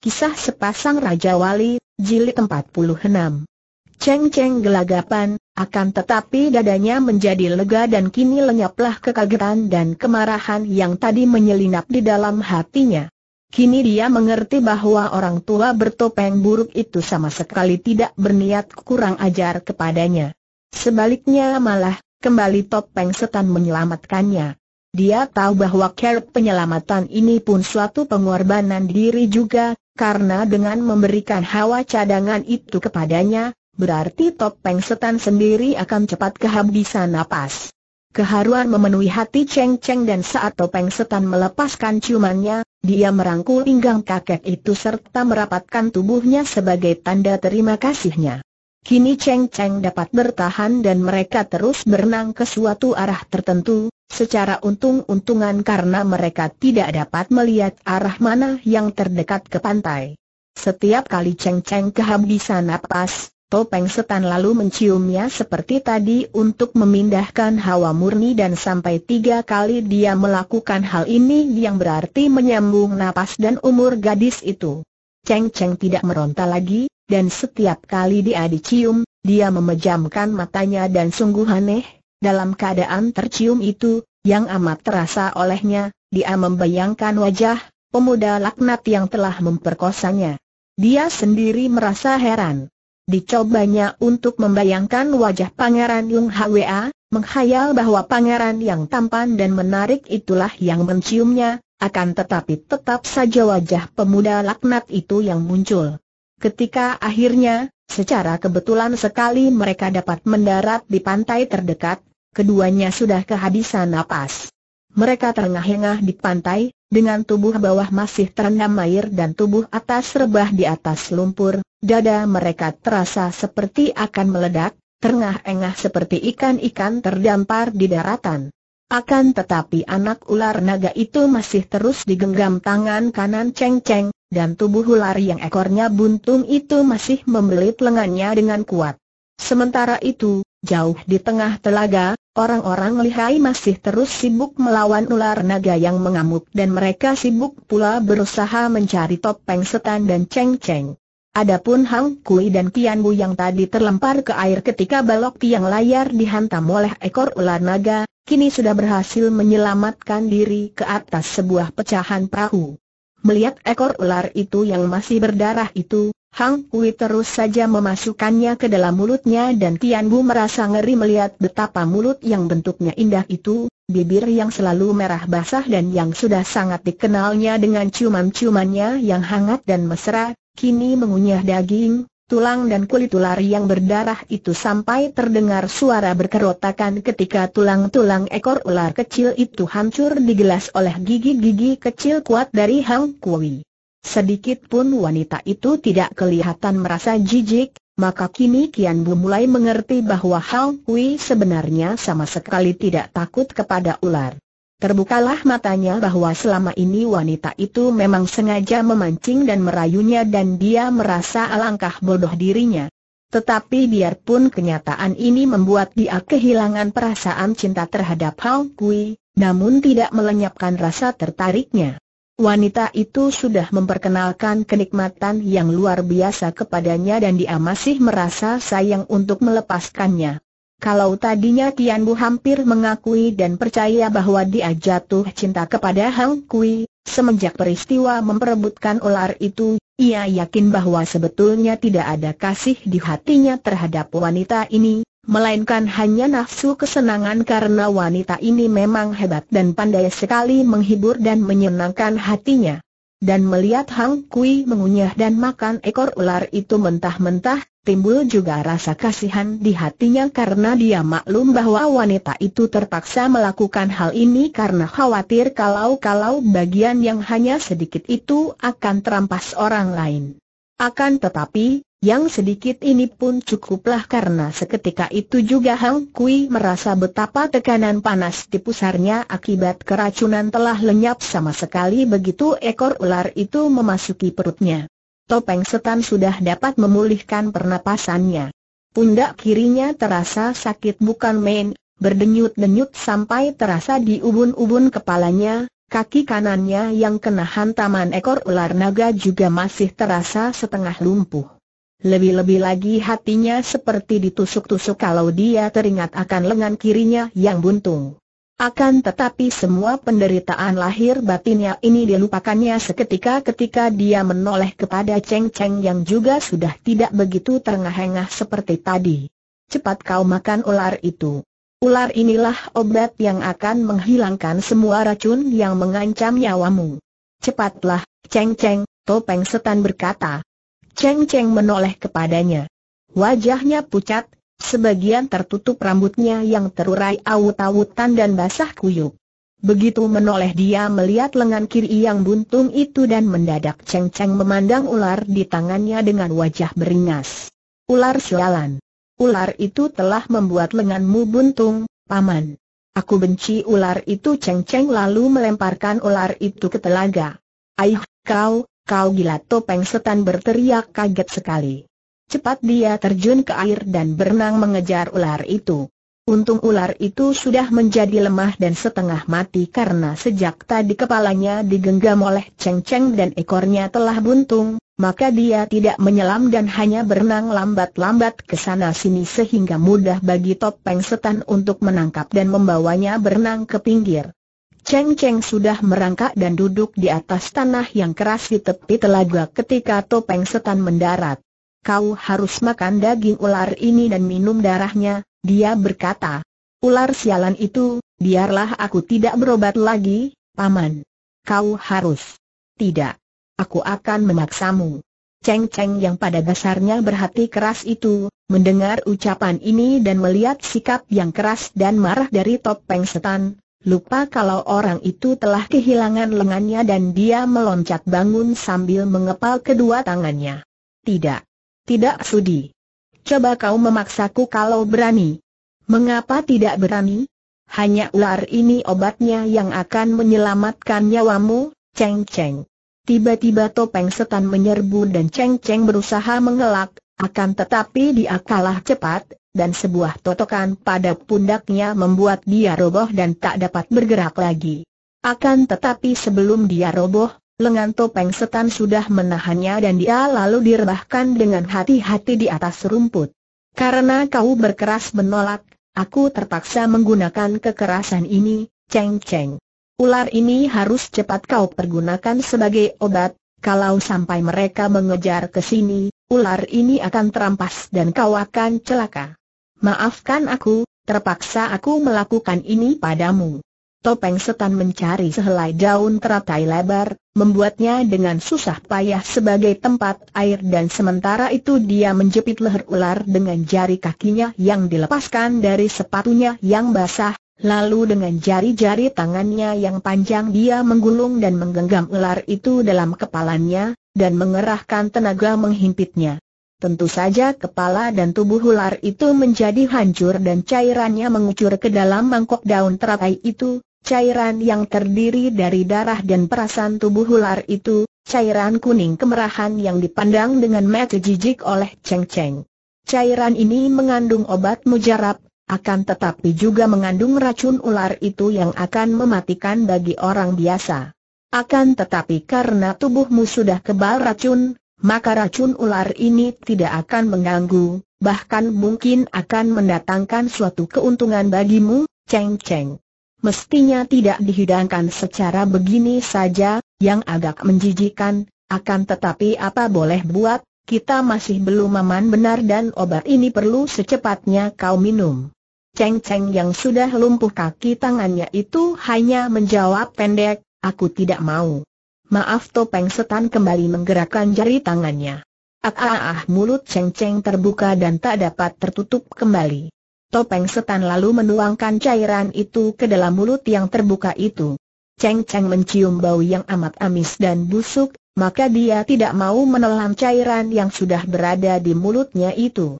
Kisah Sepasang Raja Wali, Jilid 46 Ceng-ceng gelagapan, akan tetapi dadanya menjadi lega dan kini lenyaplah kekagetan dan kemarahan yang tadi menyelinap di dalam hatinya. Kini dia mengerti bahwa orang tua bertopeng buruk itu sama sekali tidak berniat kurang ajar kepadanya. Sebaliknya malah, kembali topeng setan menyelamatkannya. Dia tahu bahwa care penyelamatan ini pun suatu pengorbanan diri juga, karena dengan memberikan hawa cadangan itu kepadanya, berarti Topeng Setan sendiri akan cepat kehabisan napas. Keharuan memenuhi hati Cheng Cheng dan saat Topeng Setan melepaskan ciumannya, dia merangkul pinggang kakek itu serta merapatkan tubuhnya sebagai tanda terima kasihnya. Kini Cheng Cheng dapat bertahan dan mereka terus berenang ke suatu arah tertentu, secara untung-untungan karena mereka tidak dapat melihat arah mana yang terdekat ke pantai. Setiap kali Cheng Cheng kehabisan napas, Topeng Setan lalu menciumnya seperti tadi untuk memindahkan hawa murni dan sampai tiga kali dia melakukan hal ini yang berarti menyambung napas dan umur gadis itu. Cheng Cheng tidak meronta lagi, dan setiap kali dia dicium, dia memejamkan matanya dan sungguh aneh, dalam keadaan tercium itu, yang amat terasa olehnya, dia membayangkan wajah, pemuda laknat yang telah memperkosanya. Dia sendiri merasa heran. Dicobanya untuk membayangkan wajah Pangeran Yung Hwa, menghayal bahwa pangeran yang tampan dan menarik itulah yang menciumnya, akan tetapi tetap saja wajah pemuda laknat itu yang muncul. Ketika akhirnya, secara kebetulan sekali mereka dapat mendarat di pantai terdekat, keduanya sudah kehabisan napas. Mereka terengah-engah di pantai, dengan tubuh bawah masih terendam air dan tubuh atas rebah di atas lumpur, dada mereka terasa seperti akan meledak, terengah-engah seperti ikan-ikan terdampar di daratan. Akan tetapi anak ular naga itu masih terus digenggam tangan kanan Cheng Cheng, dan tubuh ular yang ekornya buntung itu masih membelit lengannya dengan kuat. Sementara itu, jauh di tengah telaga, orang-orang lihai masih terus sibuk melawan ular naga yang mengamuk dan mereka sibuk pula berusaha mencari topeng setan dan Cheng Cheng. Adapun Hang Kui dan Tian Bu yang tadi terlempar ke air ketika balok tiang layar dihantam oleh ekor ular naga, kini sudah berhasil menyelamatkan diri ke atas sebuah pecahan perahu. Melihat ekor ular itu yang masih berdarah itu, Hang Kui terus saja memasukkannya ke dalam mulutnya dan Tian Bu merasa ngeri melihat betapa mulut yang bentuknya indah itu, bibir yang selalu merah basah dan yang sudah sangat dikenalnya dengan ciuman-ciumannya yang hangat dan mesra, kini mengunyah daging, tulang dan kulit ular yang berdarah itu sampai terdengar suara berkerotakan ketika tulang-tulang ekor ular kecil itu hancur digelas oleh gigi-gigi kecil kuat dari Hang Kui. Sedikit pun wanita itu tidak kelihatan merasa jijik, maka kini Kian Bu mulai mengerti bahwa Hang Kui sebenarnya sama sekali tidak takut kepada ular. Terbukalah matanya bahwa selama ini wanita itu memang sengaja memancing dan merayunya dan dia merasa alangkah bodoh dirinya. Tetapi biarpun kenyataan ini membuat dia kehilangan perasaan cinta terhadap Hao Kui, namun tidak melenyapkan rasa tertariknya. Wanita itu sudah memperkenalkan kenikmatan yang luar biasa kepadanya dan dia masih merasa sayang untuk melepaskannya. Kalau tadinya Tian Bu hampir mengakui dan percaya bahwa dia jatuh cinta kepada Hang Kui, semenjak peristiwa memperebutkan ular itu, ia yakin bahwa sebetulnya tidak ada kasih di hatinya terhadap wanita ini, melainkan hanya nafsu kesenangan karena wanita ini memang hebat dan pandai sekali menghibur dan menyenangkan hatinya dan melihat Hang Kui mengunyah dan makan ekor ular itu mentah-mentah, timbul juga rasa kasihan di hatinya karena dia maklum bahwa wanita itu terpaksa melakukan hal ini karena khawatir kalau-kalau bagian yang hanya sedikit itu akan terampas orang lain. Akan tetapi, yang sedikit ini pun cukuplah karena seketika itu juga Hang Kui merasa betapa tekanan panas di pusarnya akibat keracunan telah lenyap sama sekali begitu ekor ular itu memasuki perutnya. Topeng setan sudah dapat memulihkan pernapasannya. Pundak kirinya terasa sakit bukan main, berdenyut-denyut sampai terasa di ubun-ubun kepalanya, kaki kanannya yang kena hantaman ekor ular naga juga masih terasa setengah lumpuh. Lebih-lebih lagi hatinya seperti ditusuk-tusuk kalau dia teringat akan lengan kirinya yang buntung. Akan tetapi semua penderitaan lahir batinnya ini dilupakannya seketika ketika dia menoleh kepada Cheng Cheng yang juga sudah tidak begitu terengah-engah seperti tadi. Cepat kau makan ular itu. Ular inilah obat yang akan menghilangkan semua racun yang mengancam nyawamu. Cepatlah, Cheng Cheng, Topeng Setan berkata. Cheng Cheng menoleh kepadanya. Wajahnya pucat, sebagian tertutup rambutnya yang terurai awut-awutan dan basah kuyuk. Begitu menoleh dia melihat lengan kiri yang buntung itu dan mendadak Cheng Cheng memandang ular di tangannya dengan wajah beringas. Ular sialan. Ular itu telah membuat lenganmu buntung, paman. Aku benci ular itu Cheng Cheng lalu melemparkan ular itu ke telaga. Aih, kau, kau gila topeng setan berteriak kaget sekali. Cepat dia terjun ke air dan berenang mengejar ular itu. Untung ular itu sudah menjadi lemah dan setengah mati karena sejak tadi kepalanya digenggam oleh ceng-ceng dan ekornya telah buntung, maka dia tidak menyelam dan hanya berenang lambat-lambat ke sana sini sehingga mudah bagi topeng setan untuk menangkap dan membawanya berenang ke pinggir. Cheng Cheng sudah merangkak dan duduk di atas tanah yang keras di tepi telaga ketika topeng setan mendarat. Kau harus makan daging ular ini dan minum darahnya, dia berkata. Ular sialan itu, biarlah aku tidak berobat lagi, paman. Kau harus. Tidak. Aku akan memaksamu. Cheng Cheng yang pada dasarnya berhati keras itu, mendengar ucapan ini dan melihat sikap yang keras dan marah dari topeng setan, Lupa kalau orang itu telah kehilangan lengannya dan dia meloncat bangun sambil mengepal kedua tangannya. Tidak. Tidak sudi. Coba kau memaksaku kalau berani. Mengapa tidak berani? Hanya ular ini obatnya yang akan menyelamatkan nyawamu, Ceng Ceng. Tiba-tiba topeng setan menyerbu dan Ceng Ceng berusaha mengelak, akan tetapi dia kalah cepat, dan sebuah totokan pada pundaknya membuat dia roboh dan tak dapat bergerak lagi. Akan tetapi sebelum dia roboh, lengan topeng setan sudah menahannya dan dia lalu direbahkan dengan hati-hati di atas rumput. Karena kau berkeras menolak, aku terpaksa menggunakan kekerasan ini, Cheng Cheng. Ular ini harus cepat kau pergunakan sebagai obat, kalau sampai mereka mengejar ke sini, ular ini akan terampas dan kau akan celaka. Maafkan aku, terpaksa aku melakukan ini padamu. Topeng setan mencari sehelai daun teratai lebar, membuatnya dengan susah payah sebagai tempat air dan sementara itu dia menjepit leher ular dengan jari kakinya yang dilepaskan dari sepatunya yang basah, Lalu dengan jari-jari tangannya yang panjang dia menggulung dan menggenggam ular itu dalam kepalanya, dan mengerahkan tenaga menghimpitnya. Tentu saja kepala dan tubuh ular itu menjadi hancur dan cairannya mengucur ke dalam mangkok daun teratai itu, cairan yang terdiri dari darah dan perasan tubuh ular itu, cairan kuning kemerahan yang dipandang dengan mata jijik oleh Cheng Cheng. Cairan ini mengandung obat mujarab, akan tetapi juga mengandung racun ular itu yang akan mematikan bagi orang biasa. Akan tetapi karena tubuhmu sudah kebal racun, maka racun ular ini tidak akan mengganggu, bahkan mungkin akan mendatangkan suatu keuntungan bagimu, Cheng Cheng. Mestinya tidak dihidangkan secara begini saja, yang agak menjijikan, akan tetapi apa boleh buat, kita masih belum aman benar dan obat ini perlu secepatnya kau minum. Cheng Cheng yang sudah lumpuh kaki tangannya itu hanya menjawab pendek, Aku tidak mau. Maaf topeng setan kembali menggerakkan jari tangannya. Ah, ah, ah, ah mulut Cheng Cheng terbuka dan tak dapat tertutup kembali. Topeng setan lalu menuangkan cairan itu ke dalam mulut yang terbuka itu. Cheng Cheng mencium bau yang amat amis dan busuk, maka dia tidak mau menelan cairan yang sudah berada di mulutnya itu.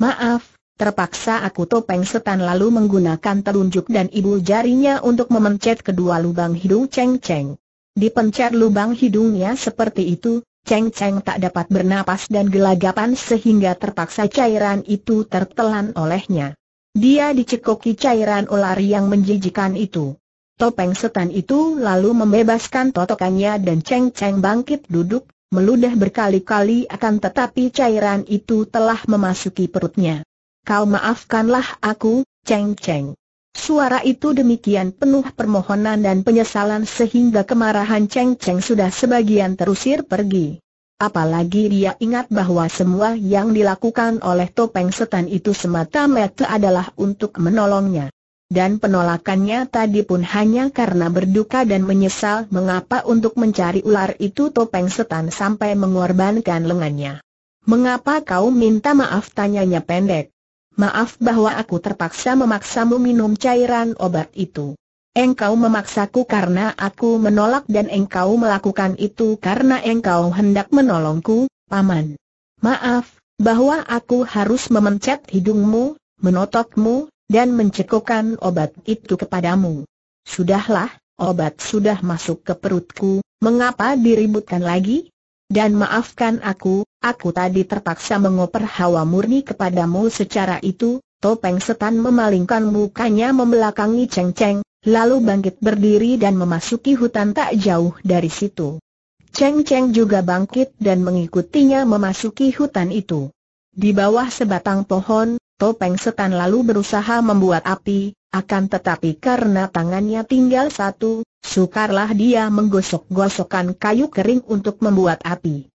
Maaf, Terpaksa aku topeng setan lalu menggunakan telunjuk dan ibu jarinya untuk memencet kedua lubang hidung Cheng Cheng. Dipencet lubang hidungnya seperti itu, Cheng Cheng tak dapat bernapas dan gelagapan sehingga terpaksa cairan itu tertelan olehnya. Dia dicekoki cairan ular yang menjijikan itu. Topeng setan itu lalu membebaskan totokannya dan Cheng Cheng bangkit duduk, meludah berkali-kali akan tetapi cairan itu telah memasuki perutnya kau maafkanlah aku, Cheng Cheng. Suara itu demikian penuh permohonan dan penyesalan sehingga kemarahan Cheng Cheng sudah sebagian terusir pergi. Apalagi dia ingat bahwa semua yang dilakukan oleh topeng setan itu semata-mata adalah untuk menolongnya. Dan penolakannya tadi pun hanya karena berduka dan menyesal mengapa untuk mencari ular itu topeng setan sampai mengorbankan lengannya. Mengapa kau minta maaf tanyanya pendek? Maaf bahwa aku terpaksa memaksamu minum cairan obat itu. Engkau memaksaku karena aku menolak dan engkau melakukan itu karena engkau hendak menolongku, Paman. Maaf, bahwa aku harus memencet hidungmu, menotokmu, dan mencekokkan obat itu kepadamu. Sudahlah, obat sudah masuk ke perutku, mengapa diributkan lagi? Dan maafkan aku, aku tadi terpaksa mengoper hawa murni kepadamu secara itu, topeng setan memalingkan mukanya membelakangi Cheng Cheng, lalu bangkit berdiri dan memasuki hutan tak jauh dari situ. Cheng Cheng juga bangkit dan mengikutinya memasuki hutan itu. Di bawah sebatang pohon, topeng setan lalu berusaha membuat api, akan tetapi karena tangannya tinggal satu, Sukarlah dia menggosok-gosokkan kayu kering untuk membuat api.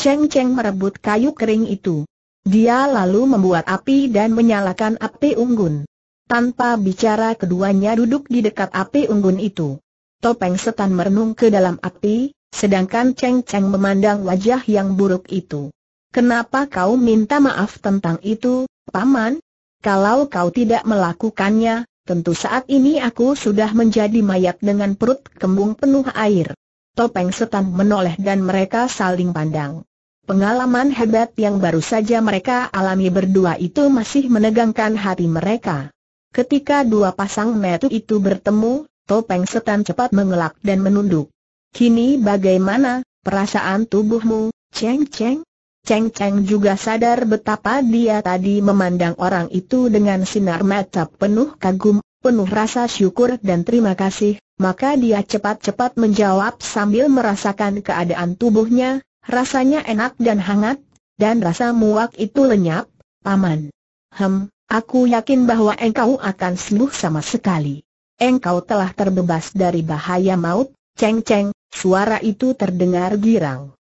Cheng Cheng merebut kayu kering itu. Dia lalu membuat api dan menyalakan api unggun. Tanpa bicara keduanya duduk di dekat api unggun itu. Topeng setan merenung ke dalam api, sedangkan Cheng Cheng memandang wajah yang buruk itu. Kenapa kau minta maaf tentang itu, Paman? Kalau kau tidak melakukannya, tentu saat ini aku sudah menjadi mayat dengan perut kembung penuh air. Topeng setan menoleh dan mereka saling pandang. Pengalaman hebat yang baru saja mereka alami berdua itu masih menegangkan hati mereka. Ketika dua pasang metu itu bertemu, topeng setan cepat mengelak dan menunduk. Kini bagaimana, perasaan tubuhmu, ceng ceng? Cheng Cheng juga sadar betapa dia tadi memandang orang itu dengan sinar mata penuh kagum, penuh rasa syukur dan terima kasih, maka dia cepat-cepat menjawab sambil merasakan keadaan tubuhnya, rasanya enak dan hangat, dan rasa muak itu lenyap, paman. Hem, aku yakin bahwa engkau akan sembuh sama sekali. Engkau telah terbebas dari bahaya maut, Cheng Cheng, suara itu terdengar girang.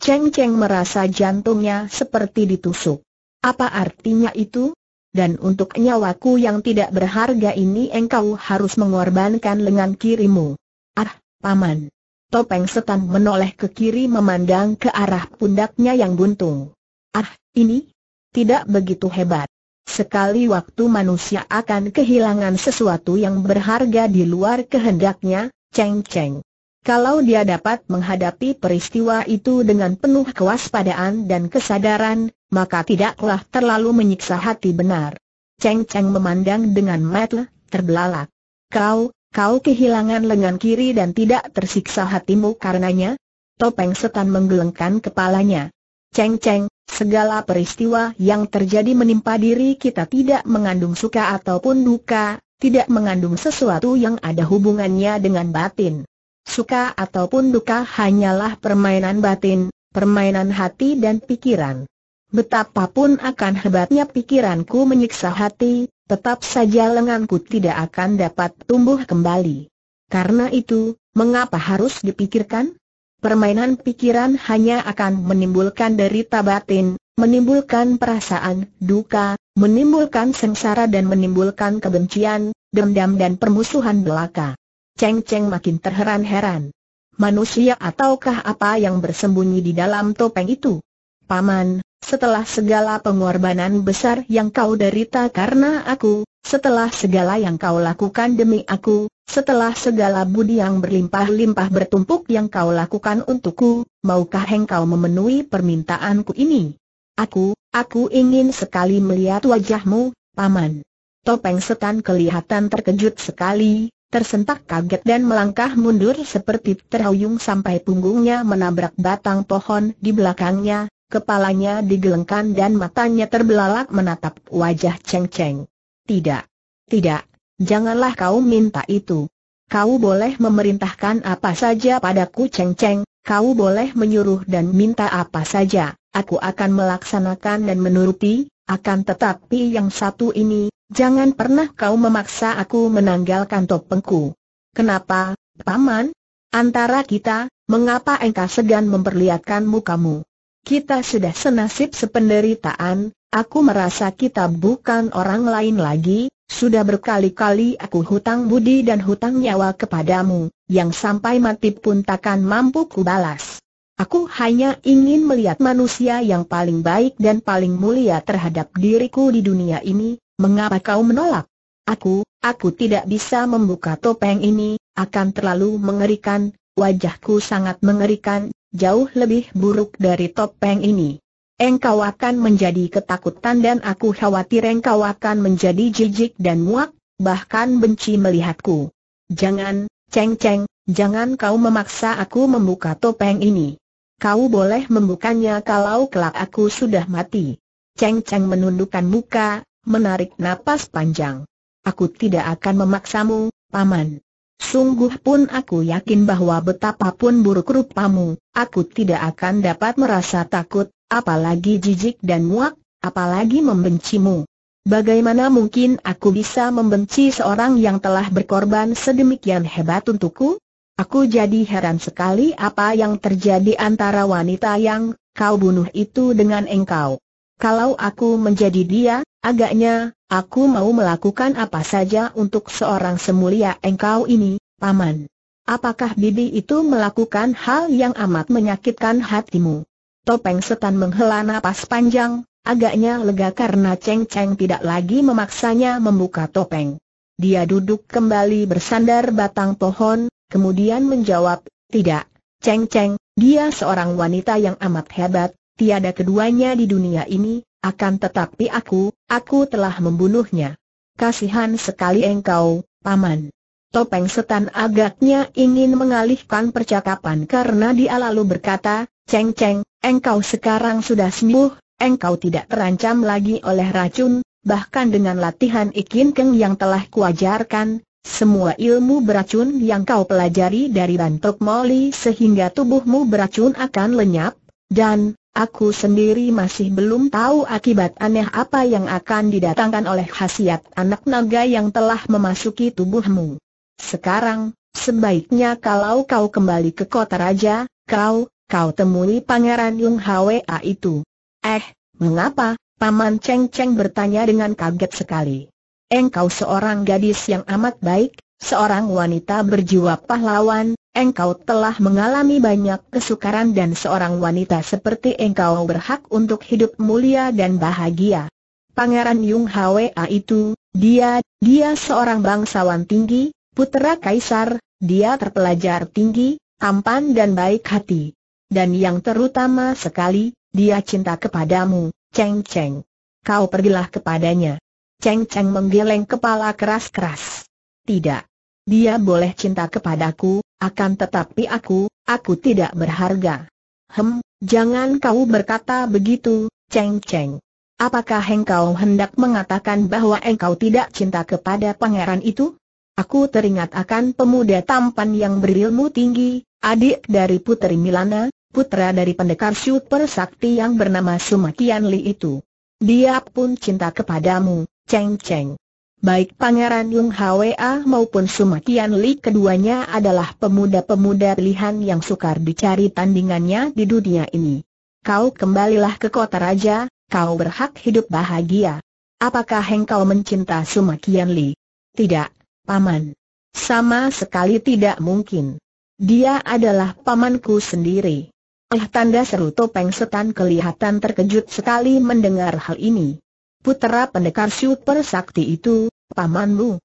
Cheng Cheng merasa jantungnya seperti ditusuk. Apa artinya itu? Dan untuk nyawaku yang tidak berharga ini engkau harus mengorbankan lengan kirimu. Ah, paman. Topeng setan menoleh ke kiri memandang ke arah pundaknya yang buntung. Ah, ini? Tidak begitu hebat. Sekali waktu manusia akan kehilangan sesuatu yang berharga di luar kehendaknya, Cheng Cheng. Kalau dia dapat menghadapi peristiwa itu dengan penuh kewaspadaan dan kesadaran, maka tidaklah terlalu menyiksa hati benar. Cheng Cheng memandang dengan mata terbelalak. Kau, kau kehilangan lengan kiri dan tidak tersiksa hatimu karenanya? Topeng setan menggelengkan kepalanya. Cheng Cheng, segala peristiwa yang terjadi menimpa diri kita tidak mengandung suka ataupun duka, tidak mengandung sesuatu yang ada hubungannya dengan batin suka ataupun duka hanyalah permainan batin, permainan hati dan pikiran. Betapapun akan hebatnya pikiranku menyiksa hati, tetap saja lenganku tidak akan dapat tumbuh kembali. Karena itu, mengapa harus dipikirkan? Permainan pikiran hanya akan menimbulkan derita batin, menimbulkan perasaan duka, menimbulkan sengsara dan menimbulkan kebencian, dendam dan permusuhan belaka. Ceng-ceng makin terheran-heran. Manusia ataukah apa yang bersembunyi di dalam topeng itu? Paman, setelah segala pengorbanan besar yang kau derita karena aku, setelah segala yang kau lakukan demi aku, setelah segala budi yang berlimpah-limpah bertumpuk yang kau lakukan untukku, maukah engkau memenuhi permintaanku ini? Aku, aku ingin sekali melihat wajahmu, Paman. Topeng setan kelihatan terkejut sekali, tersentak kaget dan melangkah mundur seperti terhuyung sampai punggungnya menabrak batang pohon di belakangnya, kepalanya digelengkan dan matanya terbelalak menatap wajah Cheng Cheng. Tidak, tidak, janganlah kau minta itu. Kau boleh memerintahkan apa saja padaku Cheng Cheng, kau boleh menyuruh dan minta apa saja, aku akan melaksanakan dan menuruti, akan tetapi yang satu ini, Jangan pernah kau memaksa aku menanggalkan topengku. Kenapa, Paman? Antara kita, mengapa engkau segan memperlihatkan mukamu? Kita sudah senasib sependeritaan, aku merasa kita bukan orang lain lagi, sudah berkali-kali aku hutang budi dan hutang nyawa kepadamu, yang sampai mati pun takkan mampu kubalas. Aku hanya ingin melihat manusia yang paling baik dan paling mulia terhadap diriku di dunia ini, Mengapa kau menolak? Aku, aku tidak bisa membuka topeng ini, akan terlalu mengerikan, wajahku sangat mengerikan, jauh lebih buruk dari topeng ini. Engkau akan menjadi ketakutan dan aku khawatir engkau akan menjadi jijik dan muak, bahkan benci melihatku. Jangan, Ceng Ceng, jangan kau memaksa aku membuka topeng ini. Kau boleh membukanya kalau kelak aku sudah mati. Ceng Ceng menundukkan muka, menarik napas panjang. Aku tidak akan memaksamu, Paman. Sungguh pun aku yakin bahwa betapapun buruk rupamu, aku tidak akan dapat merasa takut, apalagi jijik dan muak, apalagi membencimu. Bagaimana mungkin aku bisa membenci seorang yang telah berkorban sedemikian hebat untukku? Aku jadi heran sekali apa yang terjadi antara wanita yang kau bunuh itu dengan engkau. Kalau aku menjadi dia, Agaknya, aku mau melakukan apa saja untuk seorang semulia engkau ini, Paman. Apakah bibi itu melakukan hal yang amat menyakitkan hatimu? Topeng setan menghela napas panjang, agaknya lega karena Cheng Cheng tidak lagi memaksanya membuka topeng. Dia duduk kembali bersandar batang pohon, kemudian menjawab, tidak, Cheng Cheng, dia seorang wanita yang amat hebat, tiada keduanya di dunia ini, akan tetapi aku, aku telah membunuhnya. Kasihan sekali engkau, paman. Topeng setan agaknya ingin mengalihkan percakapan karena dia lalu berkata, Ceng Ceng, engkau sekarang sudah sembuh, engkau tidak terancam lagi oleh racun, bahkan dengan latihan ikin keng yang telah kuajarkan, semua ilmu beracun yang kau pelajari dari bantok moli sehingga tubuhmu beracun akan lenyap, dan, Aku sendiri masih belum tahu akibat aneh apa yang akan didatangkan oleh khasiat anak naga yang telah memasuki tubuhmu. Sekarang, sebaiknya kalau kau kembali ke kota raja, kau, kau temui pangeran Yung Hwa itu. Eh, mengapa? Paman Cheng Cheng bertanya dengan kaget sekali. Engkau seorang gadis yang amat baik, seorang wanita berjiwa pahlawan, engkau telah mengalami banyak kesukaran dan seorang wanita seperti engkau berhak untuk hidup mulia dan bahagia. Pangeran Yung Hwa itu, dia, dia seorang bangsawan tinggi, putera kaisar, dia terpelajar tinggi, tampan dan baik hati. Dan yang terutama sekali, dia cinta kepadamu, Cheng Cheng. Kau pergilah kepadanya. Cheng Cheng menggeleng kepala keras-keras. Tidak, dia boleh cinta kepadaku, akan tetapi aku, aku tidak berharga. Hem, jangan kau berkata begitu, Cheng Cheng. Apakah engkau hendak mengatakan bahwa engkau tidak cinta kepada pangeran itu? Aku teringat akan pemuda tampan yang berilmu tinggi, adik dari Putri Milana, putra dari pendekar super sakti yang bernama Sumakian Li itu. Dia pun cinta kepadamu, Cheng Cheng. Baik Pangeran Yung Hwa maupun Sumatian Li keduanya adalah pemuda-pemuda pilihan yang sukar dicari tandingannya di dunia ini. Kau kembalilah ke kota raja, kau berhak hidup bahagia. Apakah engkau mencinta Sumatian Li? Tidak, Paman. Sama sekali tidak mungkin. Dia adalah pamanku sendiri. Eh tanda seru topeng setan kelihatan terkejut sekali mendengar hal ini. Putera pendekar super sakti itu, pamanmu.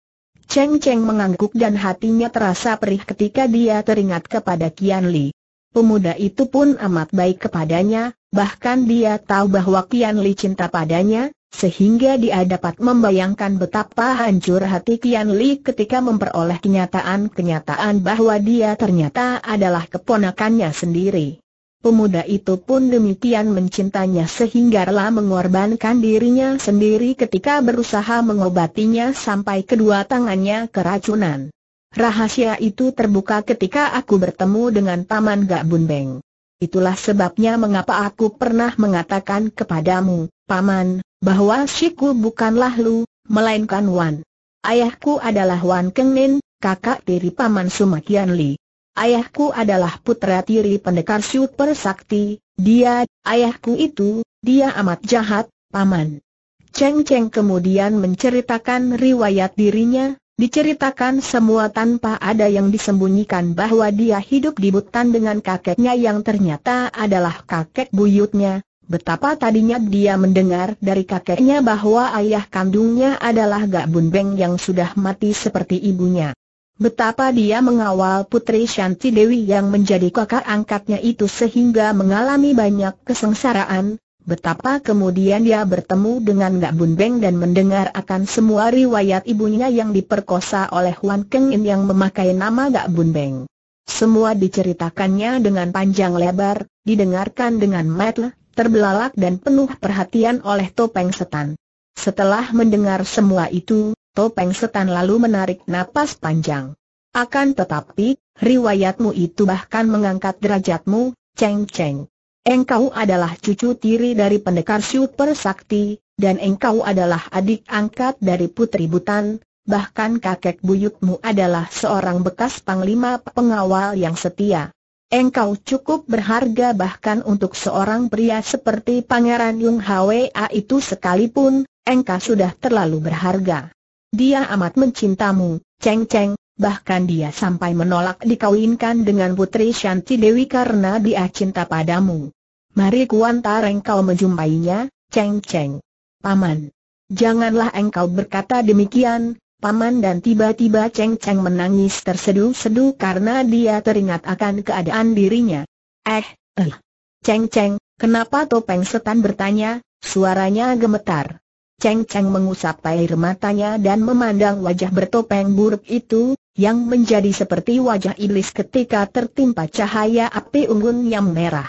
Cheng Cheng mengangguk dan hatinya terasa perih ketika dia teringat kepada Kian Li. Pemuda itu pun amat baik kepadanya, bahkan dia tahu bahwa Kian Li cinta padanya, sehingga dia dapat membayangkan betapa hancur hati Kian Li ketika memperoleh kenyataan-kenyataan bahwa dia ternyata adalah keponakannya sendiri. Pemuda itu pun demikian mencintanya sehingga rela mengorbankan dirinya sendiri ketika berusaha mengobatinya sampai kedua tangannya keracunan. Rahasia itu terbuka ketika aku bertemu dengan Paman Gak Beng. Itulah sebabnya mengapa aku pernah mengatakan kepadamu, Paman, bahwa Shiku bukanlah Lu, melainkan Wan. Ayahku adalah Wan Kengnin, kakak tiri Paman Sumakian Li. Ayahku adalah putra tiri pendekar super sakti, dia, ayahku itu, dia amat jahat, paman. Cheng Cheng kemudian menceritakan riwayat dirinya, diceritakan semua tanpa ada yang disembunyikan bahwa dia hidup di hutan dengan kakeknya yang ternyata adalah kakek buyutnya, Betapa tadinya dia mendengar dari kakeknya bahwa ayah kandungnya adalah Gak Bun Beng yang sudah mati seperti ibunya. Betapa dia mengawal Putri Shanti Dewi yang menjadi kakak angkatnya itu sehingga mengalami banyak kesengsaraan, betapa kemudian dia bertemu dengan Gak Bun Beng dan mendengar akan semua riwayat ibunya yang diperkosa oleh Wan Keng In yang memakai nama Gak Bun Beng. Semua diceritakannya dengan panjang lebar, didengarkan dengan matlah, terbelalak dan penuh perhatian oleh topeng setan. Setelah mendengar semua itu, Topeng setan lalu menarik napas panjang. Akan tetapi, riwayatmu itu bahkan mengangkat derajatmu, Cheng Cheng. Engkau adalah cucu tiri dari pendekar super sakti, dan engkau adalah adik angkat dari putri butan, bahkan kakek buyutmu adalah seorang bekas panglima pengawal yang setia. Engkau cukup berharga bahkan untuk seorang pria seperti Pangeran Yung Hwa itu sekalipun, engkau sudah terlalu berharga. Dia amat mencintamu, Cheng Cheng, bahkan dia sampai menolak dikawinkan dengan putri Shanti Dewi karena dia cinta padamu. Mari kuantar engkau menjumpainya, Cheng Cheng. Paman. Janganlah engkau berkata demikian, Paman dan tiba-tiba Cheng Cheng menangis tersedu-sedu karena dia teringat akan keadaan dirinya. Eh, eh. Cheng Cheng, kenapa topeng setan bertanya, suaranya gemetar. Cheng Cheng mengusap air matanya dan memandang wajah bertopeng buruk itu, yang menjadi seperti wajah iblis ketika tertimpa cahaya api unggun yang merah.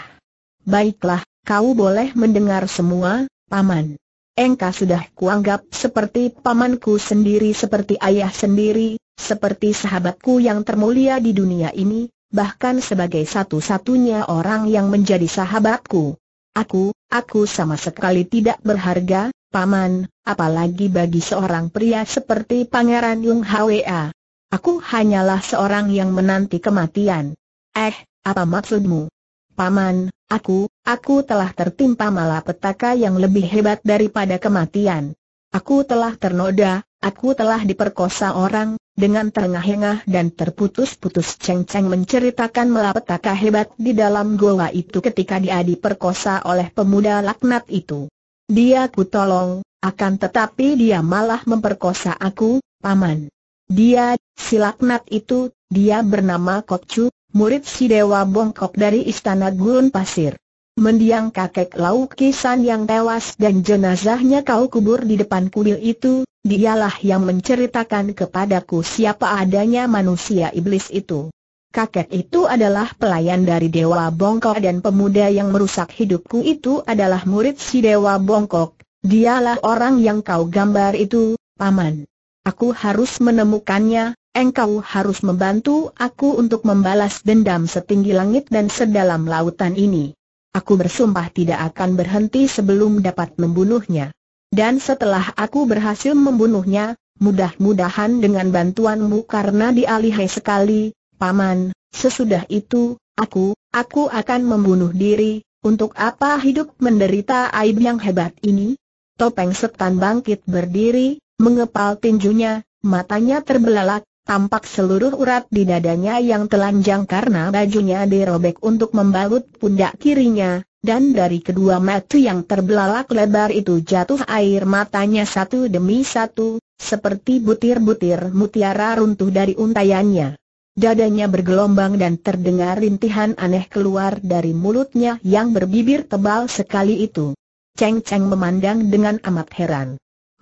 Baiklah, kau boleh mendengar semua, Paman. Engkau sudah kuanggap seperti pamanku sendiri seperti ayah sendiri, seperti sahabatku yang termulia di dunia ini, bahkan sebagai satu-satunya orang yang menjadi sahabatku. Aku, aku sama sekali tidak berharga, Paman, apalagi bagi seorang pria seperti Pangeran Yung Hwa. Aku hanyalah seorang yang menanti kematian. Eh, apa maksudmu? Paman, aku, aku telah tertimpa malapetaka yang lebih hebat daripada kematian. Aku telah ternoda, aku telah diperkosa orang, dengan terengah-engah dan terputus-putus ceng-ceng menceritakan malapetaka hebat di dalam goa itu ketika dia diperkosa oleh pemuda laknat itu. Dia ku tolong, akan tetapi dia malah memperkosa aku, paman. Dia, silaknat itu, dia bernama Chu, murid si Dewa Bongkok dari Istana Gurun Pasir. Mendiang kakek Laukisan yang tewas dan jenazahnya kau kubur di depan kuil itu, dialah yang menceritakan kepadaku siapa adanya manusia iblis itu kakek itu adalah pelayan dari Dewa Bongkok dan pemuda yang merusak hidupku itu adalah murid si Dewa Bongkok. Dialah orang yang kau gambar itu, paman. Aku harus menemukannya, engkau harus membantu aku untuk membalas dendam setinggi langit dan sedalam lautan ini. Aku bersumpah tidak akan berhenti sebelum dapat membunuhnya. Dan setelah aku berhasil membunuhnya, mudah-mudahan dengan bantuanmu karena dialihai sekali, Paman, sesudah itu, aku, aku akan membunuh diri, untuk apa hidup menderita aib yang hebat ini? Topeng Setan bangkit berdiri, mengepal tinjunya, matanya terbelalak, tampak seluruh urat di dadanya yang telanjang karena bajunya dirobek untuk membalut pundak kirinya, dan dari kedua mata yang terbelalak lebar itu jatuh air matanya satu demi satu, seperti butir-butir mutiara runtuh dari untayannya. Dadanya bergelombang dan terdengar rintihan aneh keluar dari mulutnya yang berbibir tebal sekali itu. Cheng Cheng memandang dengan amat heran.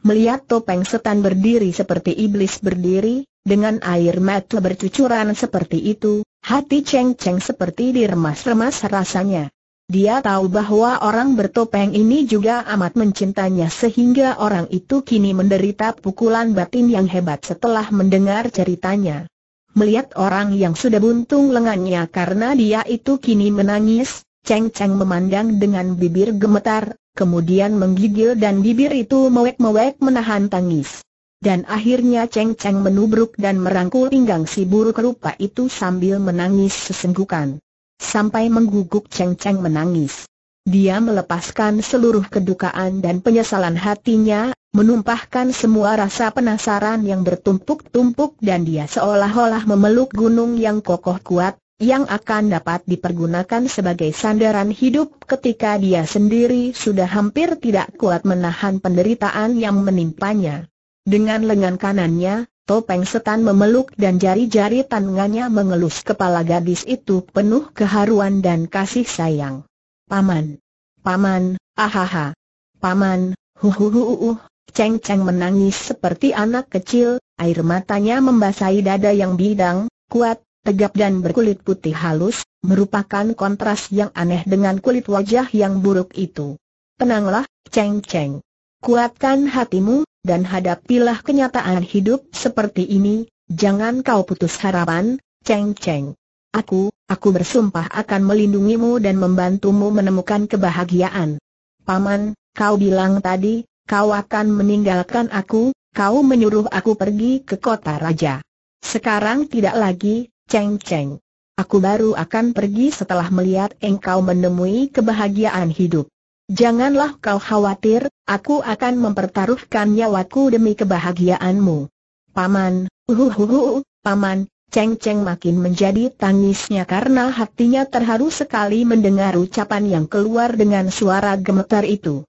Melihat topeng setan berdiri seperti iblis berdiri, dengan air mata bercucuran seperti itu, hati Cheng Cheng seperti diremas-remas rasanya. Dia tahu bahwa orang bertopeng ini juga amat mencintanya sehingga orang itu kini menderita pukulan batin yang hebat setelah mendengar ceritanya. Melihat orang yang sudah buntung lengannya karena dia itu kini menangis, Cheng Cheng memandang dengan bibir gemetar, kemudian menggigil dan bibir itu mewek-mewek menahan tangis. Dan akhirnya Cheng Cheng menubruk dan merangkul pinggang si buruk rupa itu sambil menangis sesenggukan. Sampai mengguguk Cheng Cheng menangis. Dia melepaskan seluruh kedukaan dan penyesalan hatinya, menumpahkan semua rasa penasaran yang bertumpuk-tumpuk dan dia seolah-olah memeluk gunung yang kokoh kuat, yang akan dapat dipergunakan sebagai sandaran hidup ketika dia sendiri sudah hampir tidak kuat menahan penderitaan yang menimpanya. Dengan lengan kanannya, Topeng setan memeluk dan jari-jari tangannya mengelus kepala gadis itu penuh keharuan dan kasih sayang. Paman. Paman, ahaha. Paman, huhuhuhuh. Cheng Cheng menangis seperti anak kecil, air matanya membasahi dada yang bidang, kuat, tegap dan berkulit putih halus, merupakan kontras yang aneh dengan kulit wajah yang buruk itu. Tenanglah, Cheng Cheng. Kuatkan hatimu, dan hadapilah kenyataan hidup seperti ini, jangan kau putus harapan, Cheng Cheng. Aku, aku bersumpah akan melindungimu dan membantumu menemukan kebahagiaan. Paman, kau bilang tadi, kau akan meninggalkan aku, kau menyuruh aku pergi ke kota raja. Sekarang tidak lagi, Cheng Cheng. Aku baru akan pergi setelah melihat engkau menemui kebahagiaan hidup. Janganlah kau khawatir, aku akan mempertaruhkan nyawaku demi kebahagiaanmu. Paman, uhuhuhu, uhuh, uhuh. paman, Cheng Cheng makin menjadi tangisnya karena hatinya terharu sekali mendengar ucapan yang keluar dengan suara gemetar itu.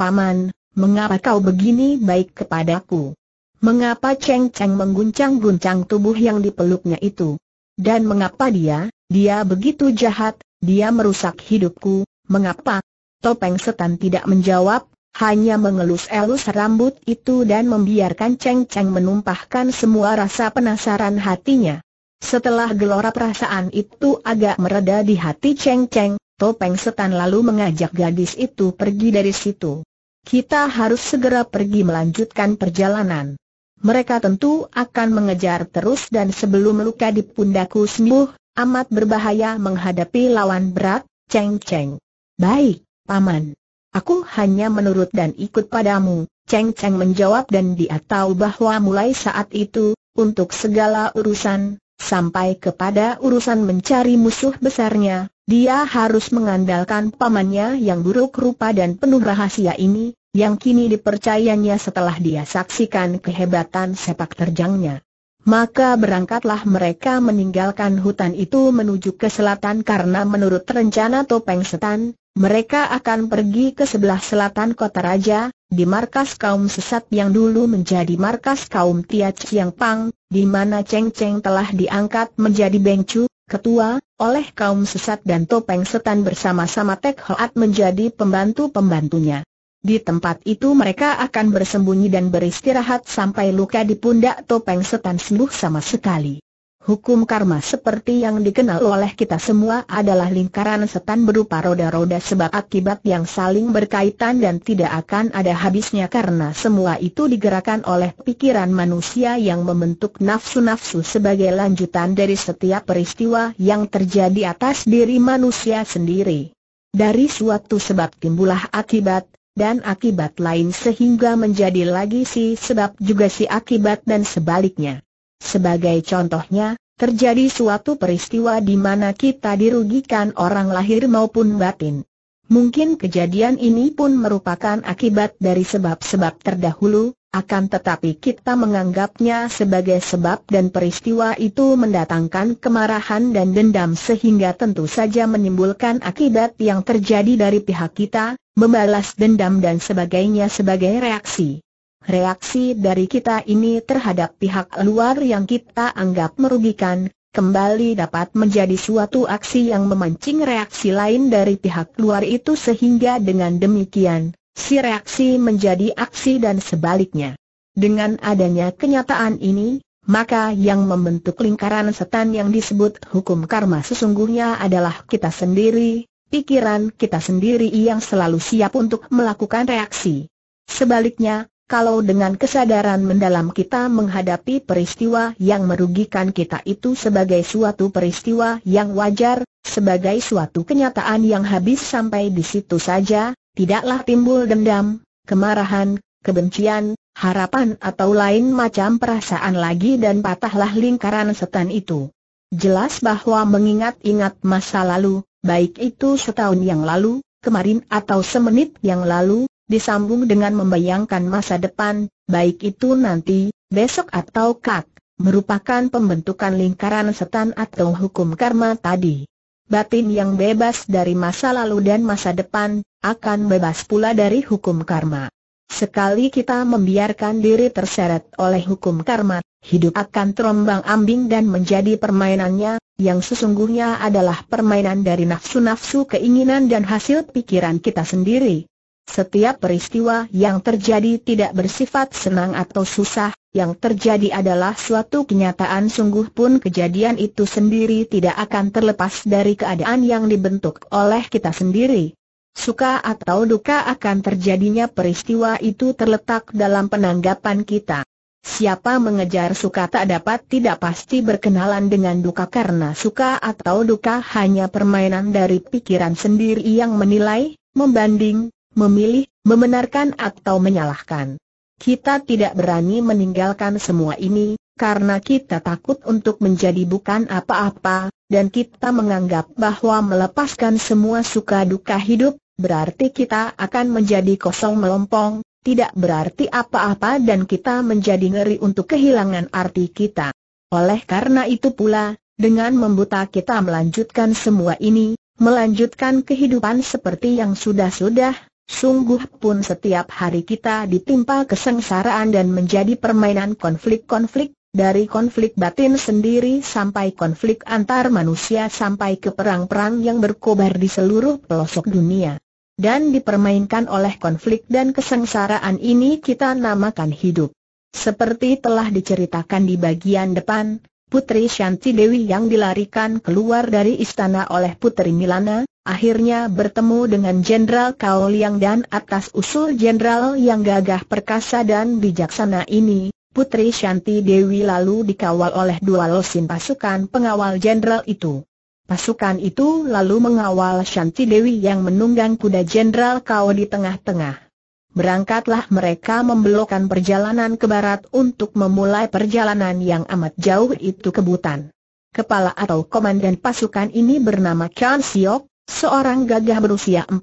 Paman, mengapa kau begini baik kepadaku? Mengapa Cheng Cheng mengguncang-guncang tubuh yang dipeluknya itu? Dan mengapa dia, dia begitu jahat, dia merusak hidupku, mengapa? Topeng setan tidak menjawab, hanya mengelus-elus rambut itu dan membiarkan Cheng Cheng menumpahkan semua rasa penasaran hatinya. Setelah gelora perasaan itu agak mereda di hati Cheng Cheng, topeng setan lalu mengajak gadis itu pergi dari situ. Kita harus segera pergi melanjutkan perjalanan. Mereka tentu akan mengejar terus dan sebelum luka di pundaku sembuh, amat berbahaya menghadapi lawan berat, Cheng Cheng. Baik, Paman. Aku hanya menurut dan ikut padamu, Cheng Cheng menjawab dan dia tahu bahwa mulai saat itu, untuk segala urusan, sampai kepada urusan mencari musuh besarnya, dia harus mengandalkan pamannya yang buruk rupa dan penuh rahasia ini, yang kini dipercayanya setelah dia saksikan kehebatan sepak terjangnya. Maka berangkatlah mereka meninggalkan hutan itu menuju ke selatan karena menurut rencana Topeng Setan, mereka akan pergi ke sebelah selatan kota raja, di markas kaum sesat yang dulu menjadi markas kaum Tia Chiang Pang, di mana Cheng Cheng telah diangkat menjadi Bengcu, ketua, oleh kaum sesat dan topeng setan bersama-sama Tek Hoat menjadi pembantu-pembantunya. Di tempat itu mereka akan bersembunyi dan beristirahat sampai luka di pundak topeng setan sembuh sama sekali. Hukum karma seperti yang dikenal oleh kita semua adalah lingkaran setan berupa roda-roda sebab akibat yang saling berkaitan dan tidak akan ada habisnya karena semua itu digerakkan oleh pikiran manusia yang membentuk nafsu-nafsu sebagai lanjutan dari setiap peristiwa yang terjadi atas diri manusia sendiri. Dari suatu sebab timbulah akibat, dan akibat lain sehingga menjadi lagi si sebab juga si akibat dan sebaliknya. Sebagai contohnya, terjadi suatu peristiwa di mana kita dirugikan orang lahir maupun batin. Mungkin kejadian ini pun merupakan akibat dari sebab-sebab terdahulu, akan tetapi kita menganggapnya sebagai sebab dan peristiwa itu mendatangkan kemarahan dan dendam sehingga tentu saja menimbulkan akibat yang terjadi dari pihak kita, membalas dendam dan sebagainya sebagai reaksi reaksi dari kita ini terhadap pihak luar yang kita anggap merugikan, kembali dapat menjadi suatu aksi yang memancing reaksi lain dari pihak luar itu sehingga dengan demikian, si reaksi menjadi aksi dan sebaliknya. Dengan adanya kenyataan ini, maka yang membentuk lingkaran setan yang disebut hukum karma sesungguhnya adalah kita sendiri, pikiran kita sendiri yang selalu siap untuk melakukan reaksi. Sebaliknya, kalau dengan kesadaran mendalam kita menghadapi peristiwa yang merugikan kita itu sebagai suatu peristiwa yang wajar, sebagai suatu kenyataan yang habis sampai di situ saja, tidaklah timbul dendam, kemarahan, kebencian, harapan atau lain macam perasaan lagi dan patahlah lingkaran setan itu. Jelas bahwa mengingat-ingat masa lalu, baik itu setahun yang lalu, kemarin atau semenit yang lalu, disambung dengan membayangkan masa depan, baik itu nanti, besok atau kak, merupakan pembentukan lingkaran setan atau hukum karma tadi. Batin yang bebas dari masa lalu dan masa depan, akan bebas pula dari hukum karma. Sekali kita membiarkan diri terseret oleh hukum karma, hidup akan terombang ambing dan menjadi permainannya, yang sesungguhnya adalah permainan dari nafsu-nafsu keinginan dan hasil pikiran kita sendiri. Setiap peristiwa yang terjadi tidak bersifat senang atau susah, yang terjadi adalah suatu kenyataan sungguh pun kejadian itu sendiri tidak akan terlepas dari keadaan yang dibentuk oleh kita sendiri. Suka atau duka akan terjadinya peristiwa itu terletak dalam penanggapan kita. Siapa mengejar suka tak dapat tidak pasti berkenalan dengan duka karena suka atau duka hanya permainan dari pikiran sendiri yang menilai, membanding, memilih, membenarkan atau menyalahkan. Kita tidak berani meninggalkan semua ini, karena kita takut untuk menjadi bukan apa-apa, dan kita menganggap bahwa melepaskan semua suka duka hidup, berarti kita akan menjadi kosong melompong, tidak berarti apa-apa dan kita menjadi ngeri untuk kehilangan arti kita. Oleh karena itu pula, dengan membuta kita melanjutkan semua ini, melanjutkan kehidupan seperti yang sudah-sudah, Sungguh pun setiap hari kita ditimpa kesengsaraan dan menjadi permainan konflik-konflik, dari konflik batin sendiri sampai konflik antar manusia sampai ke perang-perang yang berkobar di seluruh pelosok dunia. Dan dipermainkan oleh konflik dan kesengsaraan ini kita namakan hidup. Seperti telah diceritakan di bagian depan, Putri Shanti Dewi yang dilarikan keluar dari istana oleh Putri Milana, akhirnya bertemu dengan Jenderal Kao Liang dan atas usul Jenderal yang gagah perkasa dan bijaksana ini, Putri Shanti Dewi lalu dikawal oleh dua losin pasukan pengawal Jenderal itu. Pasukan itu lalu mengawal Shanti Dewi yang menunggang kuda Jenderal Kao di tengah-tengah. Berangkatlah mereka membelokkan perjalanan ke barat untuk memulai perjalanan yang amat jauh itu ke Butan. Kepala atau komandan pasukan ini bernama Chan Siok, seorang gagah berusia 40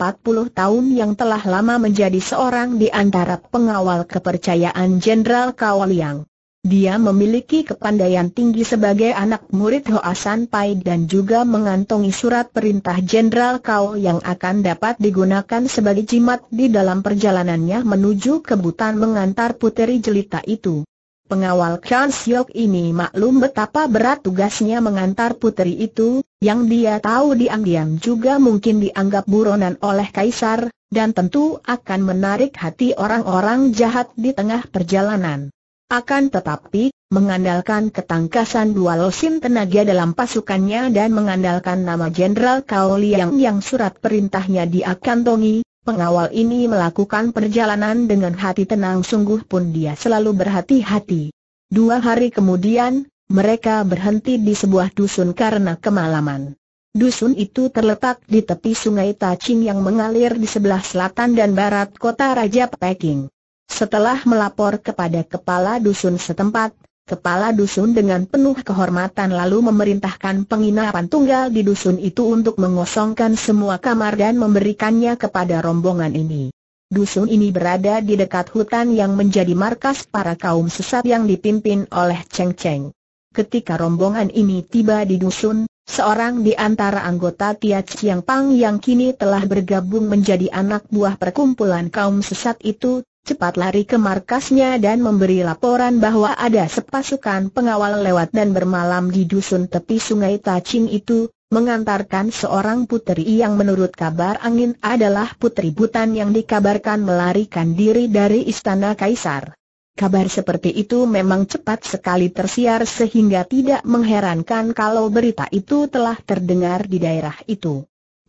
tahun yang telah lama menjadi seorang di antara pengawal kepercayaan Jenderal Kawaliang. Dia memiliki kepandaian tinggi sebagai anak murid Hoa San Pai dan juga mengantongi surat perintah Jenderal Kau yang akan dapat digunakan sebagai jimat di dalam perjalanannya menuju ke mengantar puteri jelita itu. Pengawal Chan Siok ini maklum betapa berat tugasnya mengantar puteri itu, yang dia tahu diam-diam juga mungkin dianggap buronan oleh Kaisar, dan tentu akan menarik hati orang-orang jahat di tengah perjalanan. Akan tetapi, mengandalkan ketangkasan dua losin tenaga dalam pasukannya dan mengandalkan nama Jenderal Kao Liang yang surat perintahnya diakantongi, pengawal ini melakukan perjalanan dengan hati tenang sungguh pun dia selalu berhati-hati. Dua hari kemudian, mereka berhenti di sebuah dusun karena kemalaman. Dusun itu terletak di tepi sungai Taching yang mengalir di sebelah selatan dan barat kota Raja Peking. Setelah melapor kepada kepala dusun setempat, kepala dusun dengan penuh kehormatan lalu memerintahkan penginapan tunggal di dusun itu untuk mengosongkan semua kamar dan memberikannya kepada rombongan ini. Dusun ini berada di dekat hutan yang menjadi markas para kaum sesat yang dipimpin oleh Cheng Cheng. Ketika rombongan ini tiba di dusun, seorang di antara anggota Tia Chiang Pang yang kini telah bergabung menjadi anak buah perkumpulan kaum sesat itu cepat lari ke markasnya dan memberi laporan bahwa ada sepasukan pengawal lewat dan bermalam di dusun tepi sungai Tacing itu, mengantarkan seorang putri yang menurut kabar angin adalah putri Butan yang dikabarkan melarikan diri dari istana kaisar. Kabar seperti itu memang cepat sekali tersiar sehingga tidak mengherankan kalau berita itu telah terdengar di daerah itu.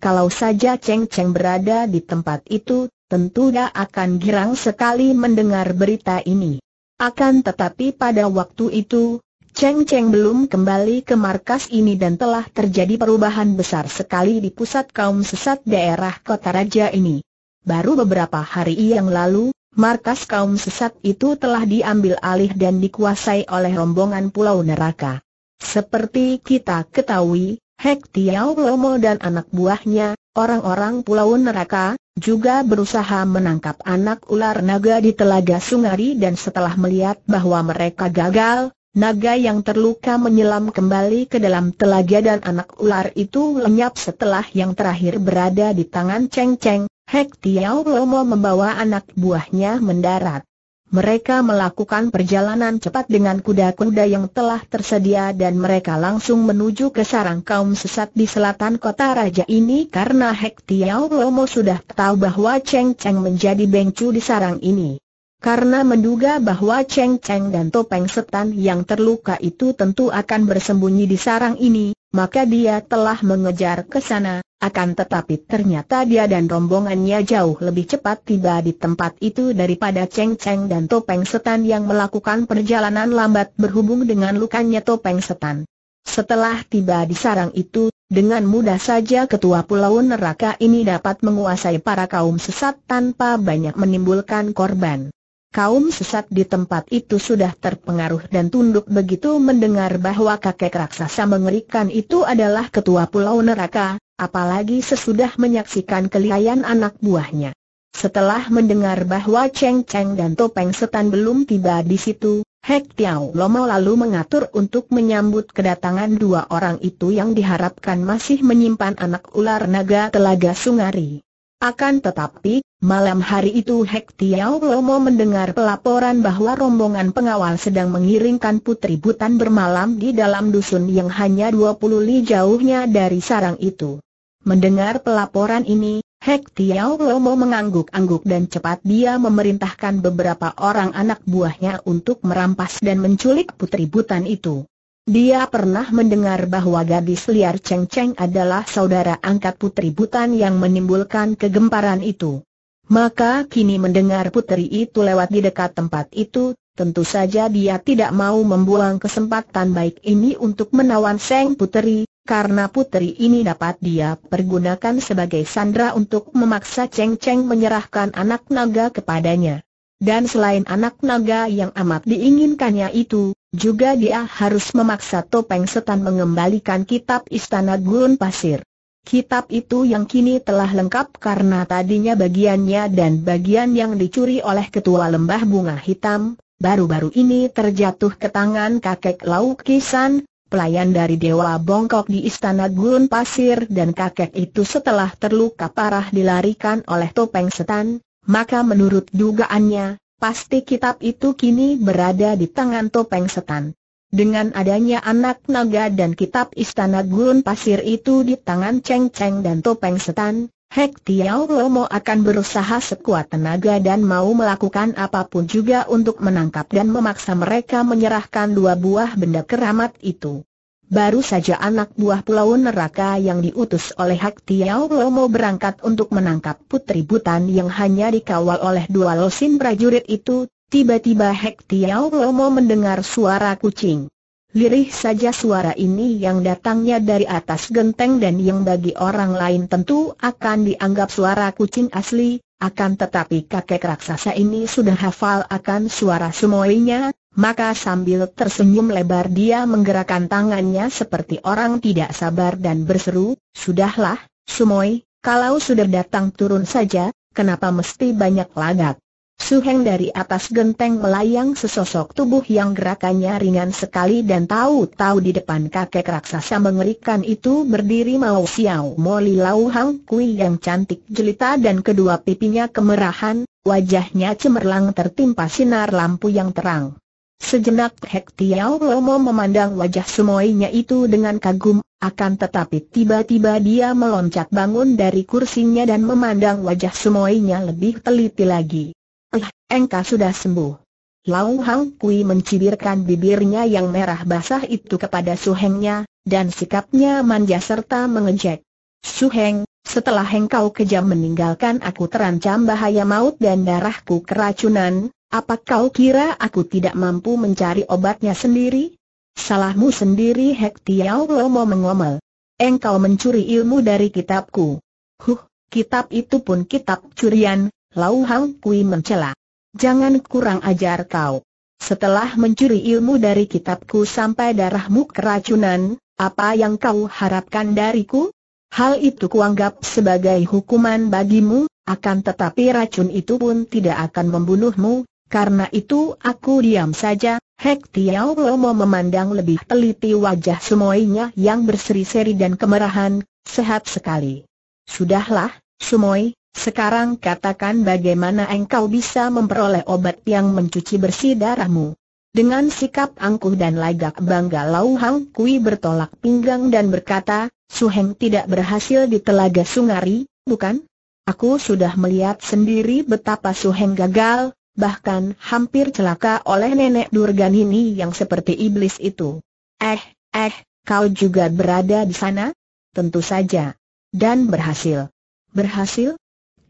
Kalau saja Cheng Cheng berada di tempat itu, tentunya akan girang sekali mendengar berita ini. Akan tetapi pada waktu itu, Cheng Cheng belum kembali ke markas ini dan telah terjadi perubahan besar sekali di pusat kaum sesat daerah kota raja ini. Baru beberapa hari yang lalu, markas kaum sesat itu telah diambil alih dan dikuasai oleh rombongan Pulau Neraka. Seperti kita ketahui, Hek Tiao Lomo dan anak buahnya, Orang-orang pulau neraka, juga berusaha menangkap anak ular naga di telaga Sungari dan setelah melihat bahwa mereka gagal, naga yang terluka menyelam kembali ke dalam telaga dan anak ular itu lenyap setelah yang terakhir berada di tangan Cheng Cheng, Hek Tiao Lomo membawa anak buahnya mendarat. Mereka melakukan perjalanan cepat dengan kuda-kuda yang telah tersedia dan mereka langsung menuju ke sarang kaum sesat di selatan kota raja ini karena Hek Tiao Lomo sudah tahu bahwa Cheng Cheng menjadi bengcu di sarang ini. Karena menduga bahwa Cheng Cheng dan Topeng Setan yang terluka itu tentu akan bersembunyi di sarang ini, maka dia telah mengejar ke sana, akan tetapi ternyata dia dan rombongannya jauh lebih cepat tiba di tempat itu daripada Cheng Cheng dan Topeng Setan yang melakukan perjalanan lambat berhubung dengan lukanya Topeng Setan. Setelah tiba di sarang itu, dengan mudah saja ketua pulau neraka ini dapat menguasai para kaum sesat tanpa banyak menimbulkan korban. Kaum sesat di tempat itu sudah terpengaruh dan tunduk begitu mendengar bahwa kakek raksasa mengerikan itu adalah ketua pulau neraka, apalagi sesudah menyaksikan kelihayan anak buahnya. Setelah mendengar bahwa Cheng Cheng dan Topeng Setan belum tiba di situ, Hek Tiao Lomo lalu mengatur untuk menyambut kedatangan dua orang itu yang diharapkan masih menyimpan anak ular naga telaga Sungari. Akan tetapi, malam hari itu Hek Tiao Lomo mendengar pelaporan bahwa rombongan pengawal sedang mengiringkan putri butan bermalam di dalam dusun yang hanya 20 li jauhnya dari sarang itu. Mendengar pelaporan ini, Hek Tiao Lomo mengangguk-angguk dan cepat dia memerintahkan beberapa orang anak buahnya untuk merampas dan menculik putri butan itu. Dia pernah mendengar bahwa gadis liar Cheng Cheng adalah saudara angkat putri Butan yang menimbulkan kegemparan itu. Maka kini mendengar putri itu lewat di dekat tempat itu, tentu saja dia tidak mau membuang kesempatan baik ini untuk menawan Seng Putri, karena putri ini dapat dia pergunakan sebagai sandra untuk memaksa Cheng Cheng menyerahkan anak naga kepadanya. Dan selain anak naga yang amat diinginkannya itu, juga dia harus memaksa Topeng Setan mengembalikan kitab Istana Gurun Pasir. Kitab itu yang kini telah lengkap karena tadinya bagiannya dan bagian yang dicuri oleh Ketua Lembah Bunga Hitam, baru-baru ini terjatuh ke tangan kakek Lau Kisan, pelayan dari Dewa Bongkok di Istana Gurun Pasir dan kakek itu setelah terluka parah dilarikan oleh topeng setan, maka menurut dugaannya, Pasti kitab itu kini berada di tangan topeng setan. Dengan adanya anak naga dan kitab istana gurun pasir itu di tangan Cheng Cheng dan topeng setan, Hek Tiao Lomo akan berusaha sekuat tenaga dan mau melakukan apapun juga untuk menangkap dan memaksa mereka menyerahkan dua buah benda keramat itu. Baru saja anak buah pulau neraka yang diutus oleh Hak Tiau Lomo berangkat untuk menangkap putri butan yang hanya dikawal oleh dua losin prajurit itu, tiba-tiba Hak Tiau Lomo mendengar suara kucing. Lirih saja suara ini yang datangnya dari atas genteng dan yang bagi orang lain tentu akan dianggap suara kucing asli, akan tetapi kakek raksasa ini sudah hafal akan suara semuanya, maka sambil tersenyum lebar dia menggerakkan tangannya seperti orang tidak sabar dan berseru, Sudahlah, Sumoy, kalau sudah datang turun saja, kenapa mesti banyak lagak? Suheng dari atas genteng melayang sesosok tubuh yang gerakannya ringan sekali dan tahu-tahu di depan kakek raksasa mengerikan itu berdiri Mao Xiao Moli Lau Hang Kui yang cantik jelita dan kedua pipinya kemerahan, wajahnya cemerlang tertimpa sinar lampu yang terang. Sejenak Hek Tiao Lomo memandang wajah semuanya itu dengan kagum, akan tetapi tiba-tiba dia meloncat bangun dari kursinya dan memandang wajah semuanya lebih teliti lagi. Eh, engkau sudah sembuh. Lau Hang Kui mencibirkan bibirnya yang merah basah itu kepada Suhengnya, dan sikapnya manja serta mengejek. Suheng, setelah engkau kejam meninggalkan aku terancam bahaya maut dan darahku keracunan, apa kau kira aku tidak mampu mencari obatnya sendiri? Salahmu sendiri Hek Tiau Lomo mengomel. Engkau mencuri ilmu dari kitabku. Huh, kitab itu pun kitab curian, Lau Hang Kui mencela. Jangan kurang ajar kau. Setelah mencuri ilmu dari kitabku sampai darahmu keracunan, apa yang kau harapkan dariku? Hal itu kuanggap sebagai hukuman bagimu, akan tetapi racun itu pun tidak akan membunuhmu, karena itu aku diam saja, Hek Tiao Lomo memandang lebih teliti wajah Sumoinya yang berseri-seri dan kemerahan, sehat sekali. Sudahlah, Sumoi, sekarang katakan bagaimana engkau bisa memperoleh obat yang mencuci bersih darahmu. Dengan sikap angkuh dan lagak bangga Lau Hang Kui bertolak pinggang dan berkata, Suheng tidak berhasil di telaga Sungari, bukan? Aku sudah melihat sendiri betapa Suheng gagal, bahkan hampir celaka oleh nenek Durgan ini yang seperti iblis itu. Eh, eh, kau juga berada di sana? Tentu saja. Dan berhasil. Berhasil?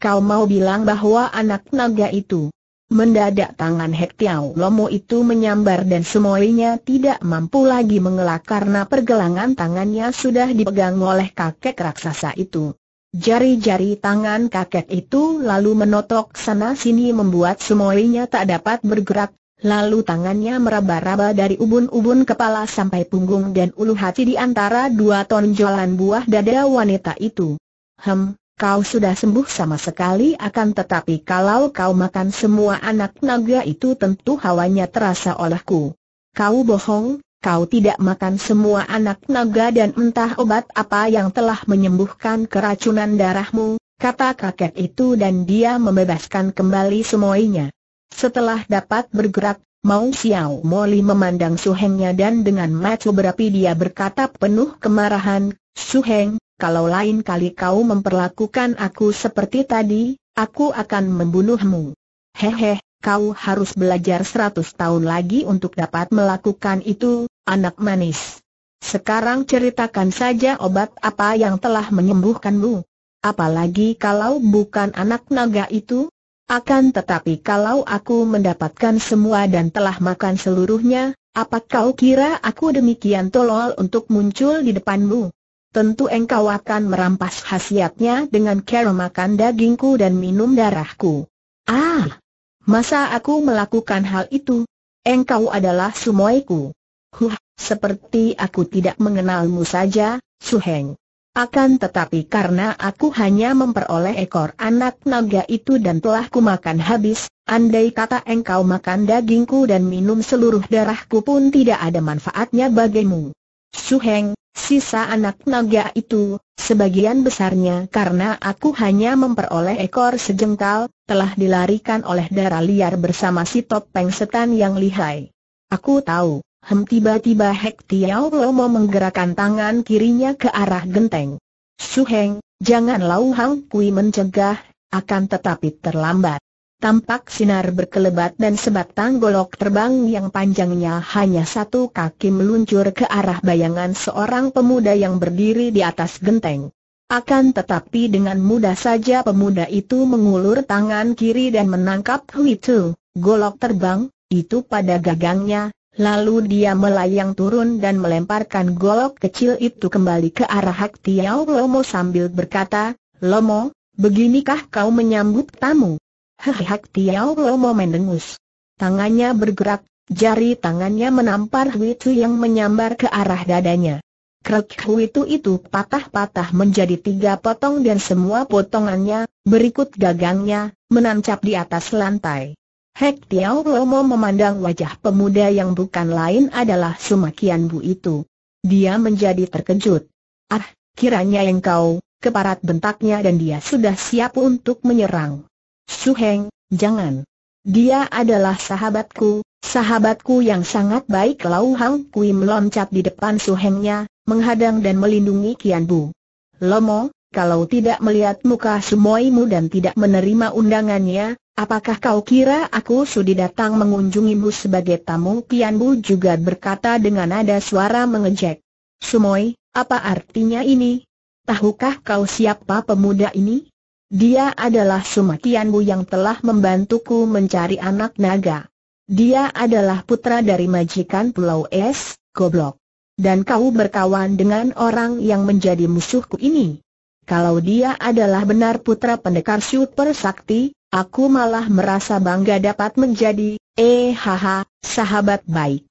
Kau mau bilang bahwa anak naga itu Mendadak tangan Hek Lomo itu menyambar dan semuanya tidak mampu lagi mengelak karena pergelangan tangannya sudah dipegang oleh kakek raksasa itu. Jari-jari tangan kakek itu lalu menotok sana-sini membuat semuanya tak dapat bergerak, lalu tangannya meraba-raba dari ubun-ubun kepala sampai punggung dan ulu hati di antara dua tonjolan buah dada wanita itu. Hem, kau sudah sembuh sama sekali akan tetapi kalau kau makan semua anak naga itu tentu hawanya terasa olehku. Kau bohong, kau tidak makan semua anak naga dan entah obat apa yang telah menyembuhkan keracunan darahmu, kata kakek itu dan dia membebaskan kembali semuanya. Setelah dapat bergerak, Mau Xiao Moli memandang Su Hengnya dan dengan mata berapi dia berkata penuh kemarahan, Su Heng, kalau lain kali kau memperlakukan aku seperti tadi, aku akan membunuhmu. Hehe, kau harus belajar seratus tahun lagi untuk dapat melakukan itu, anak manis. Sekarang ceritakan saja obat apa yang telah menyembuhkanmu. Apalagi kalau bukan anak naga itu? Akan tetapi kalau aku mendapatkan semua dan telah makan seluruhnya, apa kau kira aku demikian tolol untuk muncul di depanmu? Tentu engkau akan merampas khasiatnya dengan cara makan dagingku dan minum darahku. Ah, Masa aku melakukan hal itu? Engkau adalah sumoiku. Huh, seperti aku tidak mengenalmu saja, Suheng. Akan tetapi karena aku hanya memperoleh ekor anak naga itu dan telah kumakan habis, andai kata engkau makan dagingku dan minum seluruh darahku pun tidak ada manfaatnya bagimu. Suheng, sisa anak naga itu, sebagian besarnya karena aku hanya memperoleh ekor sejengkal, telah dilarikan oleh darah liar bersama si topeng setan yang lihai. Aku tahu, hem tiba-tiba Hek Tiao Lomo menggerakkan tangan kirinya ke arah genteng. Suheng, jangan Lau Hang Kui mencegah, akan tetapi terlambat tampak sinar berkelebat dan sebatang golok terbang yang panjangnya hanya satu kaki meluncur ke arah bayangan seorang pemuda yang berdiri di atas genteng. Akan tetapi dengan mudah saja pemuda itu mengulur tangan kiri dan menangkap Hui Tu, golok terbang, itu pada gagangnya, lalu dia melayang turun dan melemparkan golok kecil itu kembali ke arah Hak Tiao Lomo sambil berkata, Lomo, beginikah kau menyambut tamu? Hehehek Tiao oh, Lomo mendengus. Tangannya bergerak, jari tangannya menampar Huitu yang menyambar ke arah dadanya. Krek Huitu itu patah-patah menjadi tiga potong dan semua potongannya, berikut gagangnya, menancap di atas lantai. Hek Tiao oh, Lomo memandang wajah pemuda yang bukan lain adalah Sumakian Bu itu. Dia menjadi terkejut. Ah, kiranya engkau, keparat bentaknya dan dia sudah siap untuk menyerang. Su Heng, jangan. Dia adalah sahabatku, sahabatku yang sangat baik Lau Hang Kui meloncat di depan Suhengnya, menghadang dan melindungi Kian Bu. Lomo, kalau tidak melihat muka semuaimu dan tidak menerima undangannya, apakah kau kira aku sudi datang mengunjungimu sebagai tamu? Kian Bu juga berkata dengan nada suara mengejek. Sumoi, apa artinya ini? Tahukah kau siapa pemuda ini? Dia adalah Sumatianbu yang telah membantuku mencari anak naga. Dia adalah putra dari majikan Pulau Es, goblok. Dan kau berkawan dengan orang yang menjadi musuhku ini. Kalau dia adalah benar putra pendekar super sakti, aku malah merasa bangga dapat menjadi, eh haha, sahabat baik.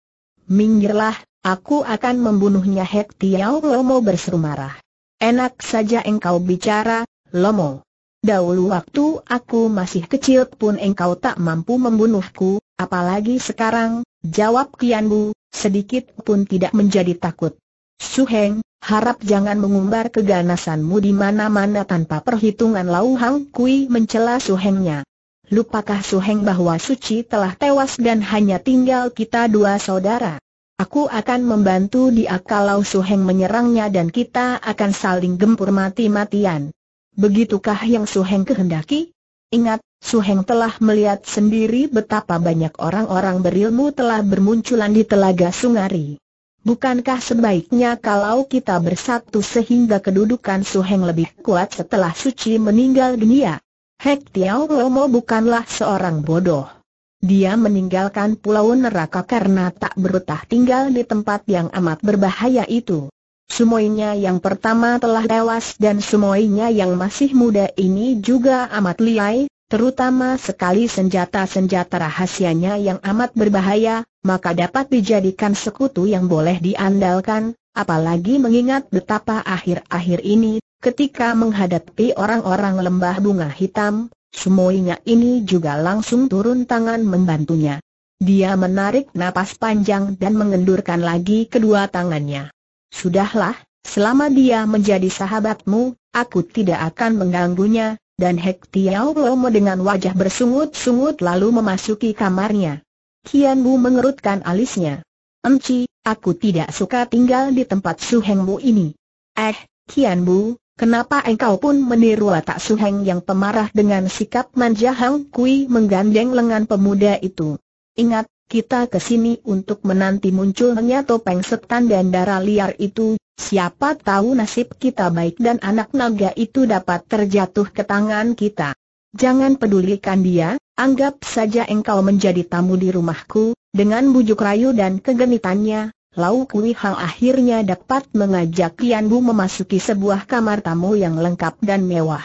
Minggirlah, aku akan membunuhnya Hek Tiao Lomo berseru marah. Enak saja engkau bicara, Lomo. Dahulu waktu aku masih kecil pun engkau tak mampu membunuhku, apalagi sekarang, jawab Kianbu, sedikit pun tidak menjadi takut. Suheng, harap jangan mengumbar keganasanmu di mana-mana tanpa perhitungan Lau Hang Kui mencela Suhengnya. Lupakah Suheng bahwa Suci telah tewas dan hanya tinggal kita dua saudara? Aku akan membantu dia kalau Suheng menyerangnya dan kita akan saling gempur mati-matian. Begitukah yang Suheng kehendaki? Ingat, Suheng telah melihat sendiri betapa banyak orang-orang berilmu telah bermunculan di Telaga Sungari. Bukankah sebaiknya kalau kita bersatu sehingga kedudukan Suheng lebih kuat setelah Suci meninggal dunia? Hek Tiao Lomo bukanlah seorang bodoh. Dia meninggalkan pulau neraka karena tak berutah tinggal di tempat yang amat berbahaya itu. Semuanya yang pertama telah tewas dan semuanya yang masih muda ini juga amat liai, terutama sekali senjata-senjata rahasianya yang amat berbahaya, maka dapat dijadikan sekutu yang boleh diandalkan, apalagi mengingat betapa akhir-akhir ini, ketika menghadapi orang-orang lembah bunga hitam, semuanya ini juga langsung turun tangan membantunya. Dia menarik napas panjang dan mengendurkan lagi kedua tangannya. Sudahlah, selama dia menjadi sahabatmu, aku tidak akan mengganggunya, dan Hek Tiao Lomo dengan wajah bersungut-sungut lalu memasuki kamarnya. Kian Bu mengerutkan alisnya. Emci, aku tidak suka tinggal di tempat Bu ini. Eh, Kian Bu, Kenapa engkau pun meniru watak Suheng yang pemarah dengan sikap manja Hang Kui menggandeng lengan pemuda itu? Ingat, kita ke sini untuk menanti munculnya topeng setan dan darah liar itu, siapa tahu nasib kita baik dan anak naga itu dapat terjatuh ke tangan kita. Jangan pedulikan dia, anggap saja engkau menjadi tamu di rumahku, dengan bujuk rayu dan kegenitannya, Lau Kui Hang akhirnya dapat mengajak Kian Bu memasuki sebuah kamar tamu yang lengkap dan mewah.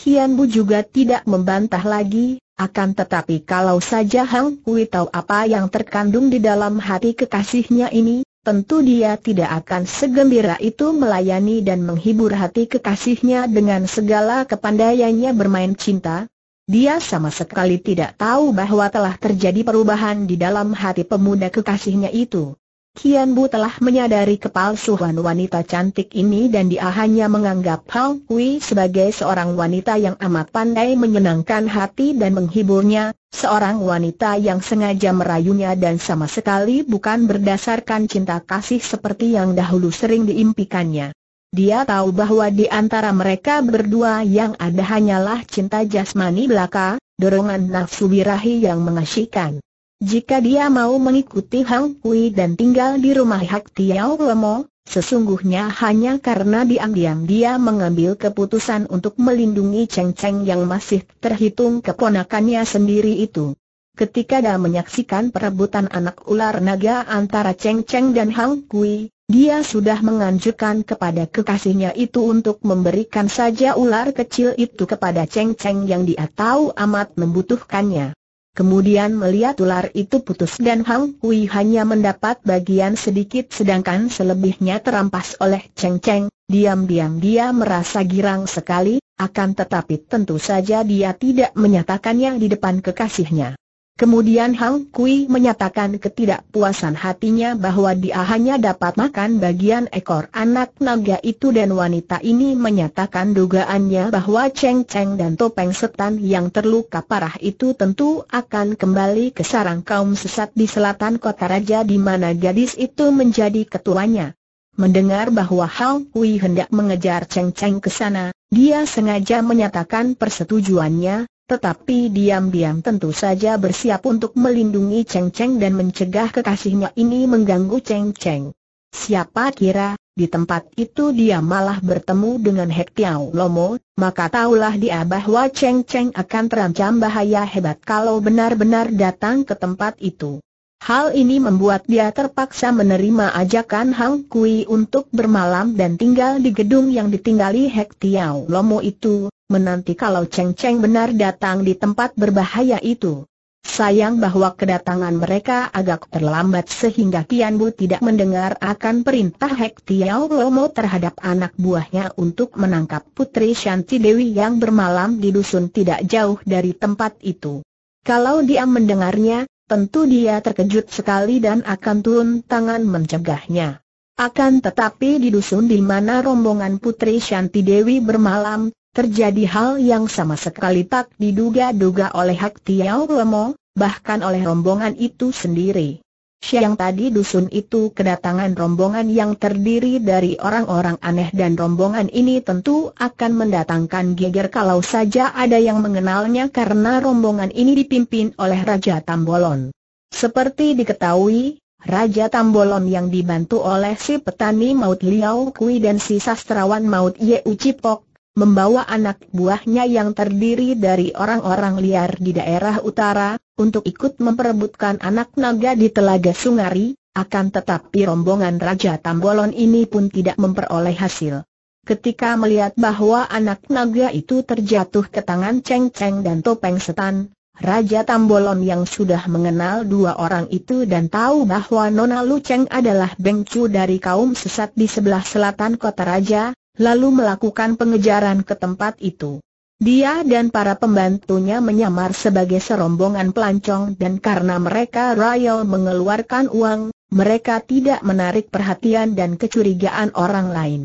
Kian Bu juga tidak membantah lagi, akan tetapi kalau saja Hang Hui tahu apa yang terkandung di dalam hati kekasihnya ini, tentu dia tidak akan segembira itu melayani dan menghibur hati kekasihnya dengan segala kepandaiannya bermain cinta. Dia sama sekali tidak tahu bahwa telah terjadi perubahan di dalam hati pemuda kekasihnya itu. Kian Bu telah menyadari kepalsuan wanita cantik ini dan dia hanya menganggap Hao Hui sebagai seorang wanita yang amat pandai menyenangkan hati dan menghiburnya, seorang wanita yang sengaja merayunya dan sama sekali bukan berdasarkan cinta kasih seperti yang dahulu sering diimpikannya. Dia tahu bahwa di antara mereka berdua yang ada hanyalah cinta jasmani belaka, dorongan nafsu birahi yang mengasyikan. Jika dia mau mengikuti Hang Kui dan tinggal di rumah Hak Tiao Lemo, sesungguhnya hanya karena diam-diam dia mengambil keputusan untuk melindungi Cheng Cheng yang masih terhitung keponakannya sendiri itu. Ketika dia menyaksikan perebutan anak ular naga antara Cheng Cheng dan Hang Kui, dia sudah menganjurkan kepada kekasihnya itu untuk memberikan saja ular kecil itu kepada Cheng Cheng yang dia tahu amat membutuhkannya. Kemudian melihat ular itu putus dan Hang Hui hanya mendapat bagian sedikit sedangkan selebihnya terampas oleh Cheng Cheng, diam-diam dia merasa girang sekali, akan tetapi tentu saja dia tidak menyatakannya di depan kekasihnya. Kemudian Hang Kui menyatakan ketidakpuasan hatinya bahwa dia hanya dapat makan bagian ekor anak naga itu dan wanita ini menyatakan dugaannya bahwa Cheng Cheng dan Topeng Setan yang terluka parah itu tentu akan kembali ke sarang kaum sesat di selatan kota raja di mana gadis itu menjadi ketuanya. Mendengar bahwa Hang Kui hendak mengejar Cheng Cheng ke sana, dia sengaja menyatakan persetujuannya tetapi diam-diam tentu saja bersiap untuk melindungi Cheng Cheng dan mencegah kekasihnya ini mengganggu Cheng Cheng. Siapa kira, di tempat itu dia malah bertemu dengan Hek Tiao Lomo, maka taulah dia bahwa Cheng Cheng akan terancam bahaya hebat kalau benar-benar datang ke tempat itu. Hal ini membuat dia terpaksa menerima ajakan Hang Kui untuk bermalam dan tinggal di gedung yang ditinggali Hek Tiao Lomo itu, menanti kalau Cheng Cheng benar datang di tempat berbahaya itu. Sayang bahwa kedatangan mereka agak terlambat sehingga Tian Bu tidak mendengar akan perintah Hek Tiao Lomo terhadap anak buahnya untuk menangkap Putri Shanti Dewi yang bermalam di dusun tidak jauh dari tempat itu. Kalau dia mendengarnya, tentu dia terkejut sekali dan akan turun tangan mencegahnya. Akan tetapi di dusun di mana rombongan Putri Shanti Dewi bermalam, Terjadi hal yang sama sekali tak diduga-duga oleh Hak Tiao Lemo, bahkan oleh rombongan itu sendiri. Siang tadi dusun itu kedatangan rombongan yang terdiri dari orang-orang aneh dan rombongan ini tentu akan mendatangkan geger kalau saja ada yang mengenalnya karena rombongan ini dipimpin oleh Raja Tambolon. Seperti diketahui, Raja Tambolon yang dibantu oleh si petani maut Liao Kui dan si sastrawan maut Ye Ucipok membawa anak buahnya yang terdiri dari orang-orang liar di daerah utara, untuk ikut memperebutkan anak naga di Telaga Sungari, akan tetapi rombongan Raja Tambolon ini pun tidak memperoleh hasil. Ketika melihat bahwa anak naga itu terjatuh ke tangan Cheng Cheng dan Topeng Setan, Raja Tambolon yang sudah mengenal dua orang itu dan tahu bahwa Nona Lu Cheng adalah Bengcu dari kaum sesat di sebelah selatan kota Raja, lalu melakukan pengejaran ke tempat itu. Dia dan para pembantunya menyamar sebagai serombongan pelancong dan karena mereka royal mengeluarkan uang, mereka tidak menarik perhatian dan kecurigaan orang lain.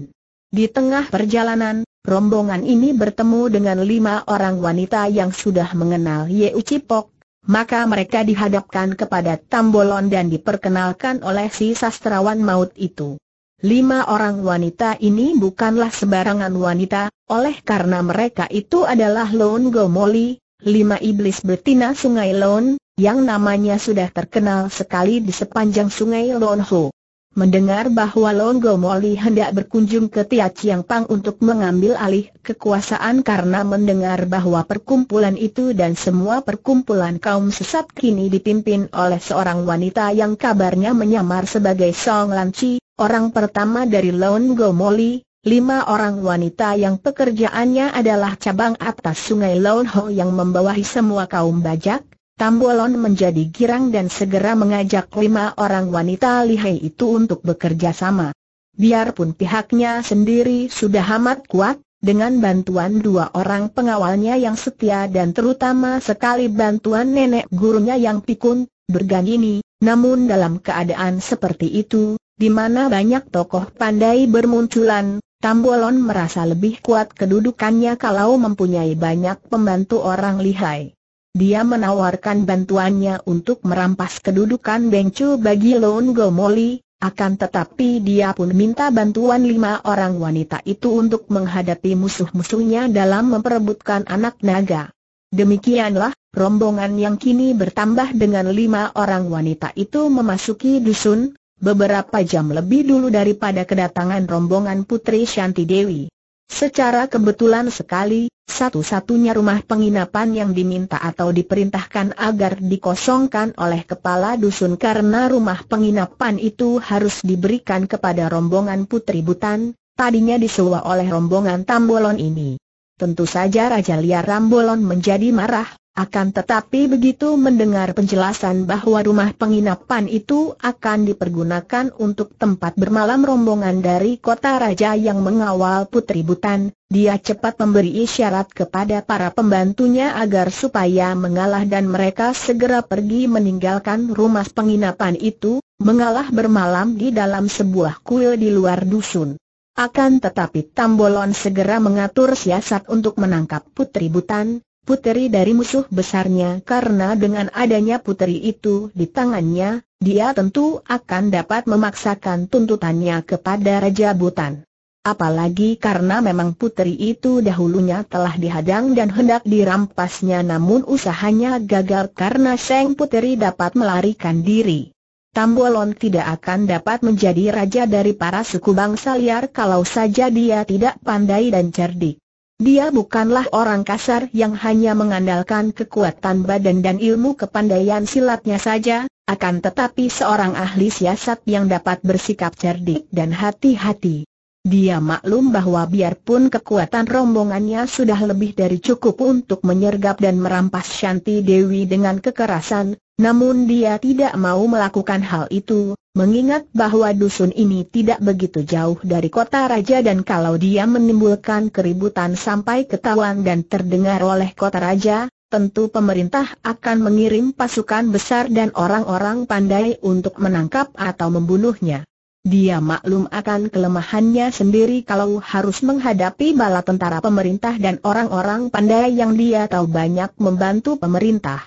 Di tengah perjalanan, rombongan ini bertemu dengan lima orang wanita yang sudah mengenal Ye Ucipok, maka mereka dihadapkan kepada Tambolon dan diperkenalkan oleh si sastrawan maut itu. Lima orang wanita ini bukanlah sebarangan wanita, oleh karena mereka itu adalah Lon Gomoli, lima iblis betina sungai Lon, yang namanya sudah terkenal sekali di sepanjang sungai Ho. Mendengar bahwa Lon Gomoli hendak berkunjung ke Tia Chiang Pang untuk mengambil alih kekuasaan karena mendengar bahwa perkumpulan itu dan semua perkumpulan kaum sesat kini dipimpin oleh seorang wanita yang kabarnya menyamar sebagai Song Chi, Orang pertama dari Lone Gomoli, lima orang wanita yang pekerjaannya adalah cabang atas sungai Lone Ho yang membawahi semua kaum bajak, Tambolon menjadi girang dan segera mengajak lima orang wanita lihai itu untuk bekerja sama. Biarpun pihaknya sendiri sudah amat kuat, dengan bantuan dua orang pengawalnya yang setia dan terutama sekali bantuan nenek gurunya yang pikun, bergan ini, namun dalam keadaan seperti itu, di mana banyak tokoh pandai bermunculan, Tambolon merasa lebih kuat kedudukannya kalau mempunyai banyak pembantu orang lihai. Dia menawarkan bantuannya untuk merampas kedudukan Bengcu bagi Lon Gomoli, akan tetapi dia pun minta bantuan lima orang wanita itu untuk menghadapi musuh-musuhnya dalam memperebutkan anak naga. Demikianlah, rombongan yang kini bertambah dengan lima orang wanita itu memasuki dusun, beberapa jam lebih dulu daripada kedatangan rombongan Putri Shanti Dewi. Secara kebetulan sekali, satu-satunya rumah penginapan yang diminta atau diperintahkan agar dikosongkan oleh kepala dusun karena rumah penginapan itu harus diberikan kepada rombongan Putri Butan, tadinya disewa oleh rombongan Tambolon ini. Tentu saja Raja Liar Rambolon menjadi marah, akan tetapi begitu mendengar penjelasan bahwa rumah penginapan itu akan dipergunakan untuk tempat bermalam rombongan dari kota raja yang mengawal Putri Butan, dia cepat memberi isyarat kepada para pembantunya agar supaya mengalah dan mereka segera pergi meninggalkan rumah penginapan itu, mengalah bermalam di dalam sebuah kuil di luar dusun. Akan tetapi Tambolon segera mengatur siasat untuk menangkap putri Butan, puteri dari musuh besarnya karena dengan adanya putri itu di tangannya, dia tentu akan dapat memaksakan tuntutannya kepada Raja Butan. Apalagi karena memang putri itu dahulunya telah dihadang dan hendak dirampasnya namun usahanya gagal karena Seng putri dapat melarikan diri. Tambolon tidak akan dapat menjadi raja dari para suku bangsa liar kalau saja dia tidak pandai dan cerdik. Dia bukanlah orang kasar yang hanya mengandalkan kekuatan badan dan ilmu kepandaian silatnya saja, akan tetapi seorang ahli siasat yang dapat bersikap cerdik dan hati-hati. Dia maklum bahwa biarpun kekuatan rombongannya sudah lebih dari cukup untuk menyergap dan merampas Shanti Dewi dengan kekerasan, namun dia tidak mau melakukan hal itu, mengingat bahwa dusun ini tidak begitu jauh dari kota raja dan kalau dia menimbulkan keributan sampai ketahuan dan terdengar oleh kota raja, tentu pemerintah akan mengirim pasukan besar dan orang-orang pandai untuk menangkap atau membunuhnya. Dia maklum akan kelemahannya sendiri kalau harus menghadapi bala tentara pemerintah dan orang-orang pandai yang dia tahu banyak membantu pemerintah.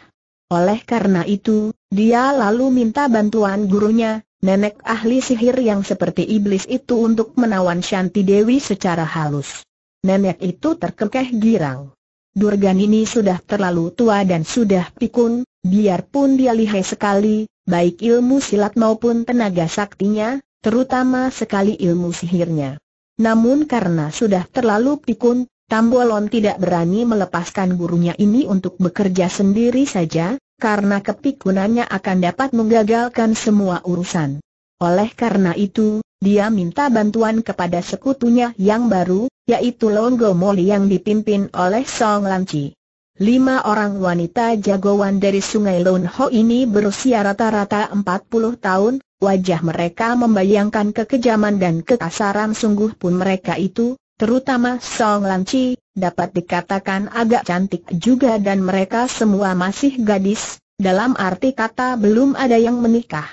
Oleh karena itu, dia lalu minta bantuan gurunya, nenek ahli sihir yang seperti iblis itu untuk menawan Shanti Dewi secara halus. Nenek itu terkekeh girang. Durgan ini sudah terlalu tua dan sudah pikun, biarpun dia lihai sekali, baik ilmu silat maupun tenaga saktinya, terutama sekali ilmu sihirnya. Namun karena sudah terlalu pikun, Tambolon tidak berani melepaskan gurunya ini untuk bekerja sendiri saja, karena kepikunannya akan dapat menggagalkan semua urusan. Oleh karena itu, dia minta bantuan kepada sekutunya yang baru, yaitu Longgo Moli yang dipimpin oleh Song Lanci. Lima orang wanita jagoan dari Sungai Lonho ini berusia rata-rata empat puluh tahun, wajah mereka membayangkan kekejaman dan kekasaran sungguh pun mereka itu, terutama Song Lan Chi, dapat dikatakan agak cantik juga dan mereka semua masih gadis, dalam arti kata belum ada yang menikah.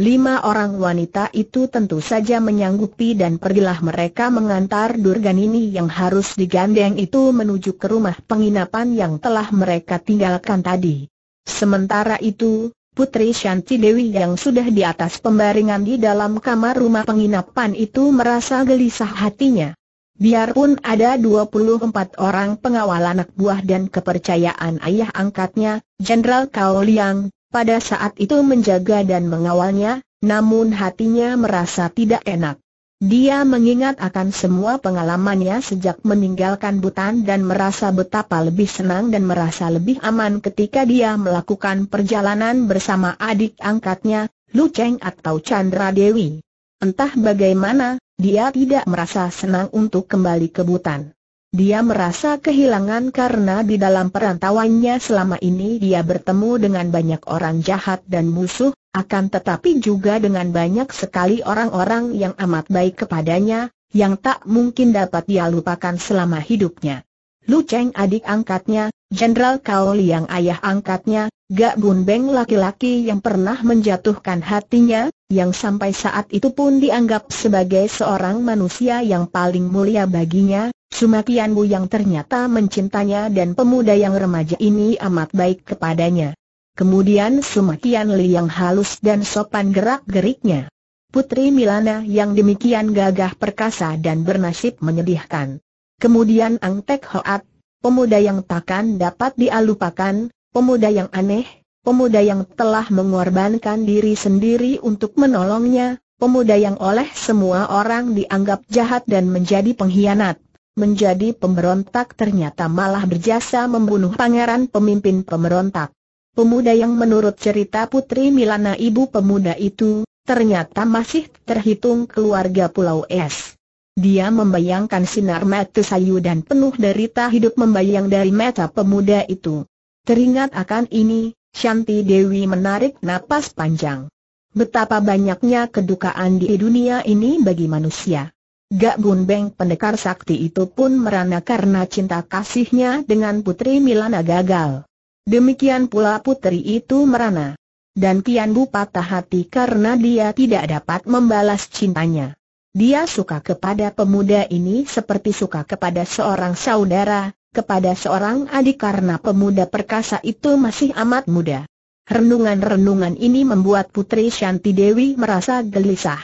Lima orang wanita itu tentu saja menyanggupi dan pergilah mereka mengantar Durganini yang harus digandeng itu menuju ke rumah penginapan yang telah mereka tinggalkan tadi. Sementara itu, Putri Shanti Dewi yang sudah di atas pembaringan di dalam kamar rumah penginapan itu merasa gelisah hatinya. Biarpun ada 24 orang pengawal anak buah dan kepercayaan ayah angkatnya, Jenderal Kao Liang, pada saat itu menjaga dan mengawalnya, namun hatinya merasa tidak enak. Dia mengingat akan semua pengalamannya sejak meninggalkan Butan dan merasa betapa lebih senang dan merasa lebih aman ketika dia melakukan perjalanan bersama adik angkatnya, Lu Cheng atau Chandra Dewi. Entah bagaimana, dia tidak merasa senang untuk kembali ke Butan. Dia merasa kehilangan karena di dalam perantauannya selama ini dia bertemu dengan banyak orang jahat dan musuh, akan tetapi juga dengan banyak sekali orang-orang yang amat baik kepadanya, yang tak mungkin dapat dia lupakan selama hidupnya. Lu Cheng adik angkatnya, Jenderal Kaoli Liang ayah angkatnya, Gak Bun Beng laki-laki yang pernah menjatuhkan hatinya, yang sampai saat itu pun dianggap sebagai seorang manusia yang paling mulia baginya, Bu yang ternyata mencintanya dan pemuda yang remaja ini amat baik kepadanya. Kemudian Sumakian Li yang halus dan sopan gerak-geriknya. Putri Milana yang demikian gagah perkasa dan bernasib menyedihkan. Kemudian Ang Tek Hoat pemuda yang takkan dapat dialupakan, pemuda yang aneh, pemuda yang telah mengorbankan diri sendiri untuk menolongnya, pemuda yang oleh semua orang dianggap jahat dan menjadi pengkhianat. Menjadi pemberontak ternyata malah berjasa membunuh pangeran pemimpin pemberontak. Pemuda yang menurut cerita Putri Milana ibu pemuda itu, ternyata masih terhitung keluarga Pulau Es. Dia membayangkan sinar mata sayu dan penuh derita hidup membayang dari mata pemuda itu. Teringat akan ini, Shanti Dewi menarik napas panjang. Betapa banyaknya kedukaan di dunia ini bagi manusia. Gak beng pendekar sakti itu pun merana karena cinta kasihnya dengan Putri Milana gagal. Demikian pula putri itu merana. Dan Pian Bu patah hati karena dia tidak dapat membalas cintanya. Dia suka kepada pemuda ini seperti suka kepada seorang saudara, kepada seorang adik karena pemuda perkasa itu masih amat muda. Renungan-renungan ini membuat Putri Shanti Dewi merasa gelisah.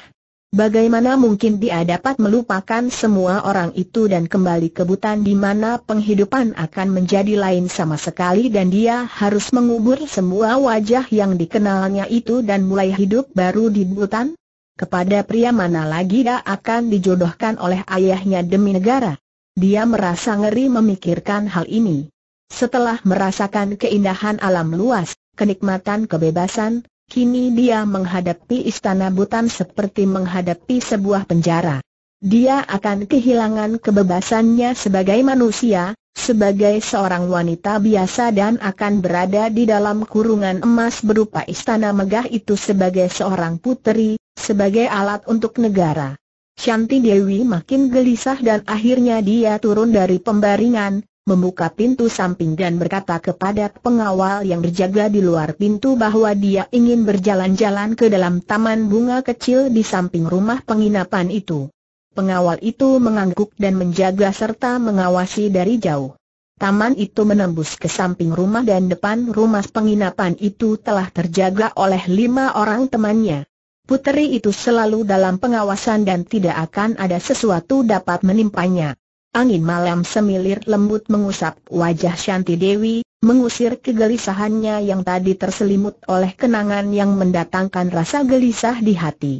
Bagaimana mungkin dia dapat melupakan semua orang itu dan kembali ke hutan di mana penghidupan akan menjadi lain sama sekali dan dia harus mengubur semua wajah yang dikenalnya itu dan mulai hidup baru di hutan? Kepada pria mana lagi dia akan dijodohkan oleh ayahnya demi negara? Dia merasa ngeri memikirkan hal ini. Setelah merasakan keindahan alam luas, kenikmatan kebebasan, kini dia menghadapi istana butan seperti menghadapi sebuah penjara. Dia akan kehilangan kebebasannya sebagai manusia, sebagai seorang wanita biasa dan akan berada di dalam kurungan emas berupa istana megah itu sebagai seorang putri sebagai alat untuk negara. Shanti Dewi makin gelisah dan akhirnya dia turun dari pembaringan, membuka pintu samping dan berkata kepada pengawal yang berjaga di luar pintu bahwa dia ingin berjalan-jalan ke dalam taman bunga kecil di samping rumah penginapan itu. Pengawal itu mengangguk dan menjaga serta mengawasi dari jauh. Taman itu menembus ke samping rumah dan depan rumah penginapan itu telah terjaga oleh lima orang temannya puteri itu selalu dalam pengawasan dan tidak akan ada sesuatu dapat menimpanya. Angin malam semilir lembut mengusap wajah Shanti Dewi, mengusir kegelisahannya yang tadi terselimut oleh kenangan yang mendatangkan rasa gelisah di hati.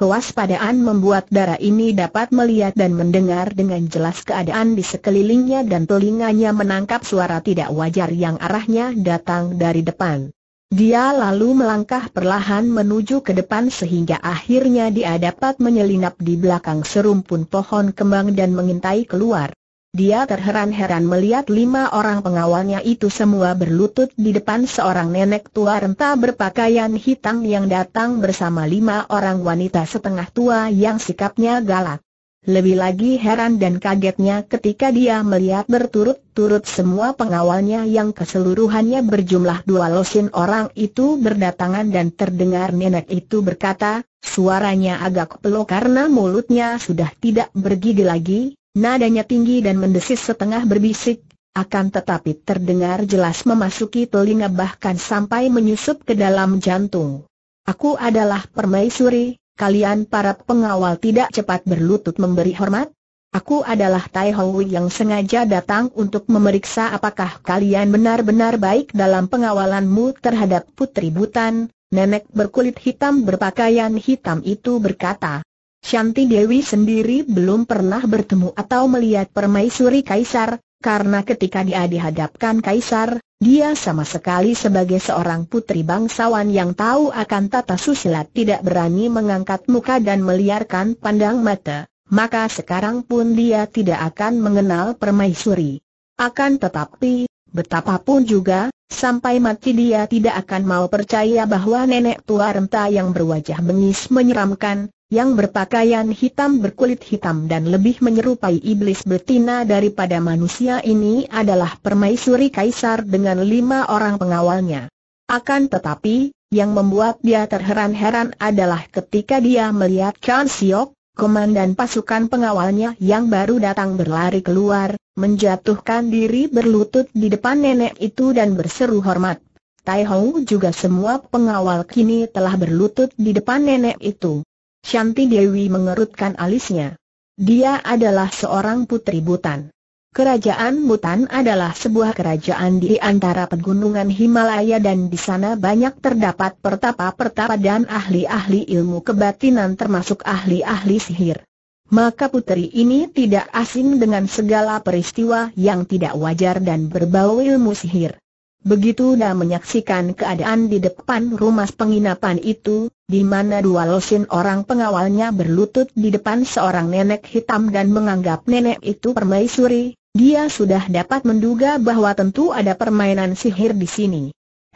Kewaspadaan membuat darah ini dapat melihat dan mendengar dengan jelas keadaan di sekelilingnya dan telinganya menangkap suara tidak wajar yang arahnya datang dari depan. Dia lalu melangkah perlahan menuju ke depan sehingga akhirnya dia dapat menyelinap di belakang serumpun pohon kembang dan mengintai keluar. Dia terheran-heran melihat lima orang pengawalnya itu semua berlutut di depan seorang nenek tua renta berpakaian hitam yang datang bersama lima orang wanita setengah tua yang sikapnya galak. Lebih lagi heran dan kagetnya ketika dia melihat berturut-turut semua pengawalnya yang keseluruhannya berjumlah dua losin orang itu berdatangan dan terdengar nenek itu berkata, suaranya agak peluk karena mulutnya sudah tidak bergigi lagi, nadanya tinggi dan mendesis setengah berbisik, akan tetapi terdengar jelas memasuki telinga bahkan sampai menyusup ke dalam jantung. Aku adalah permaisuri, kalian para pengawal tidak cepat berlutut memberi hormat? Aku adalah Tai Hongwei yang sengaja datang untuk memeriksa apakah kalian benar-benar baik dalam pengawalanmu terhadap putri butan, nenek berkulit hitam berpakaian hitam itu berkata. Shanti Dewi sendiri belum pernah bertemu atau melihat permaisuri kaisar, karena ketika dia dihadapkan kaisar, dia sama sekali sebagai seorang putri bangsawan yang tahu akan tata susila tidak berani mengangkat muka dan meliarkan pandang mata, maka sekarang pun dia tidak akan mengenal permaisuri. Akan tetapi, betapapun juga, sampai mati dia tidak akan mau percaya bahwa nenek tua renta yang berwajah bengis menyeramkan, yang berpakaian hitam berkulit hitam dan lebih menyerupai iblis betina daripada manusia ini adalah permaisuri kaisar dengan lima orang pengawalnya. Akan tetapi, yang membuat dia terheran-heran adalah ketika dia melihat Chan Siok, komandan pasukan pengawalnya yang baru datang berlari keluar, menjatuhkan diri berlutut di depan nenek itu dan berseru hormat. Tai Hong juga semua pengawal kini telah berlutut di depan nenek itu. Shanti Dewi mengerutkan alisnya. Dia adalah seorang putri Butan. Kerajaan Butan adalah sebuah kerajaan di antara pegunungan Himalaya dan di sana banyak terdapat pertapa-pertapa dan ahli-ahli ilmu kebatinan termasuk ahli-ahli sihir. Maka putri ini tidak asing dengan segala peristiwa yang tidak wajar dan berbau ilmu sihir. Begitu dia menyaksikan keadaan di depan rumah penginapan itu, di mana dua losin orang pengawalnya berlutut di depan seorang nenek hitam dan menganggap nenek itu permaisuri, dia sudah dapat menduga bahwa tentu ada permainan sihir di sini.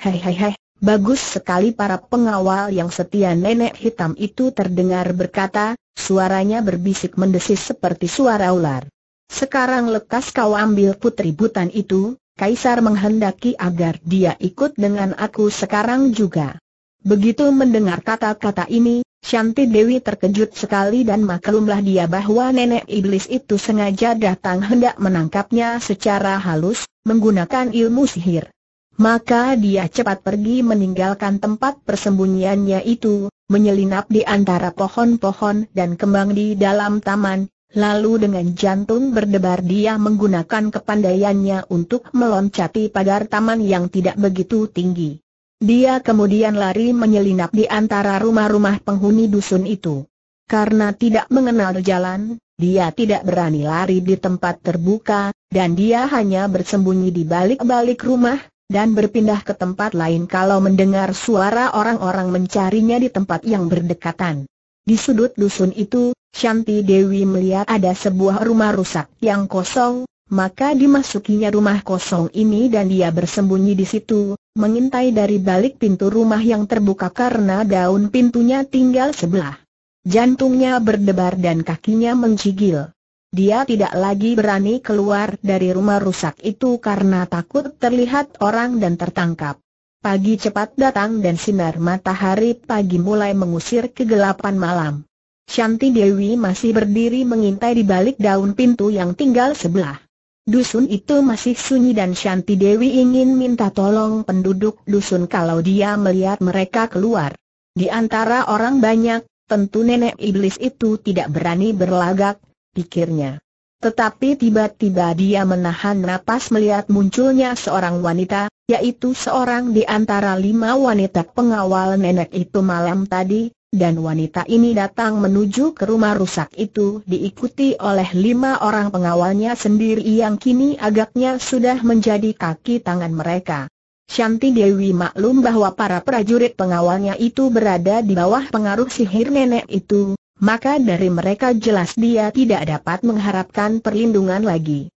Hei hei hei, bagus sekali para pengawal yang setia nenek hitam itu terdengar berkata, suaranya berbisik mendesis seperti suara ular. Sekarang lekas kau ambil putri butan itu, Kaisar menghendaki agar dia ikut dengan aku sekarang juga. Begitu mendengar kata-kata ini, Shanti Dewi terkejut sekali dan maklumlah dia bahwa nenek iblis itu sengaja datang hendak menangkapnya secara halus, menggunakan ilmu sihir. Maka dia cepat pergi meninggalkan tempat persembunyiannya itu, menyelinap di antara pohon-pohon dan kembang di dalam taman, Lalu dengan jantung berdebar dia menggunakan kepandaiannya untuk meloncati pagar taman yang tidak begitu tinggi. Dia kemudian lari menyelinap di antara rumah-rumah penghuni dusun itu. Karena tidak mengenal jalan, dia tidak berani lari di tempat terbuka, dan dia hanya bersembunyi di balik-balik rumah, dan berpindah ke tempat lain kalau mendengar suara orang-orang mencarinya di tempat yang berdekatan. Di sudut dusun itu, Shanti Dewi melihat ada sebuah rumah rusak yang kosong, maka dimasukinya rumah kosong ini dan dia bersembunyi di situ, mengintai dari balik pintu rumah yang terbuka karena daun pintunya tinggal sebelah. Jantungnya berdebar dan kakinya mencigil. Dia tidak lagi berani keluar dari rumah rusak itu karena takut terlihat orang dan tertangkap. Pagi cepat datang dan sinar matahari pagi mulai mengusir kegelapan malam. Shanti Dewi masih berdiri mengintai di balik daun pintu yang tinggal sebelah. Dusun itu masih sunyi dan Shanti Dewi ingin minta tolong penduduk dusun kalau dia melihat mereka keluar. Di antara orang banyak, tentu nenek iblis itu tidak berani berlagak, pikirnya. Tetapi tiba-tiba dia menahan napas melihat munculnya seorang wanita, yaitu seorang di antara lima wanita pengawal nenek itu malam tadi, dan wanita ini datang menuju ke rumah rusak itu diikuti oleh lima orang pengawalnya sendiri yang kini agaknya sudah menjadi kaki tangan mereka. Shanti Dewi maklum bahwa para prajurit pengawalnya itu berada di bawah pengaruh sihir nenek itu, maka dari mereka jelas dia tidak dapat mengharapkan perlindungan lagi.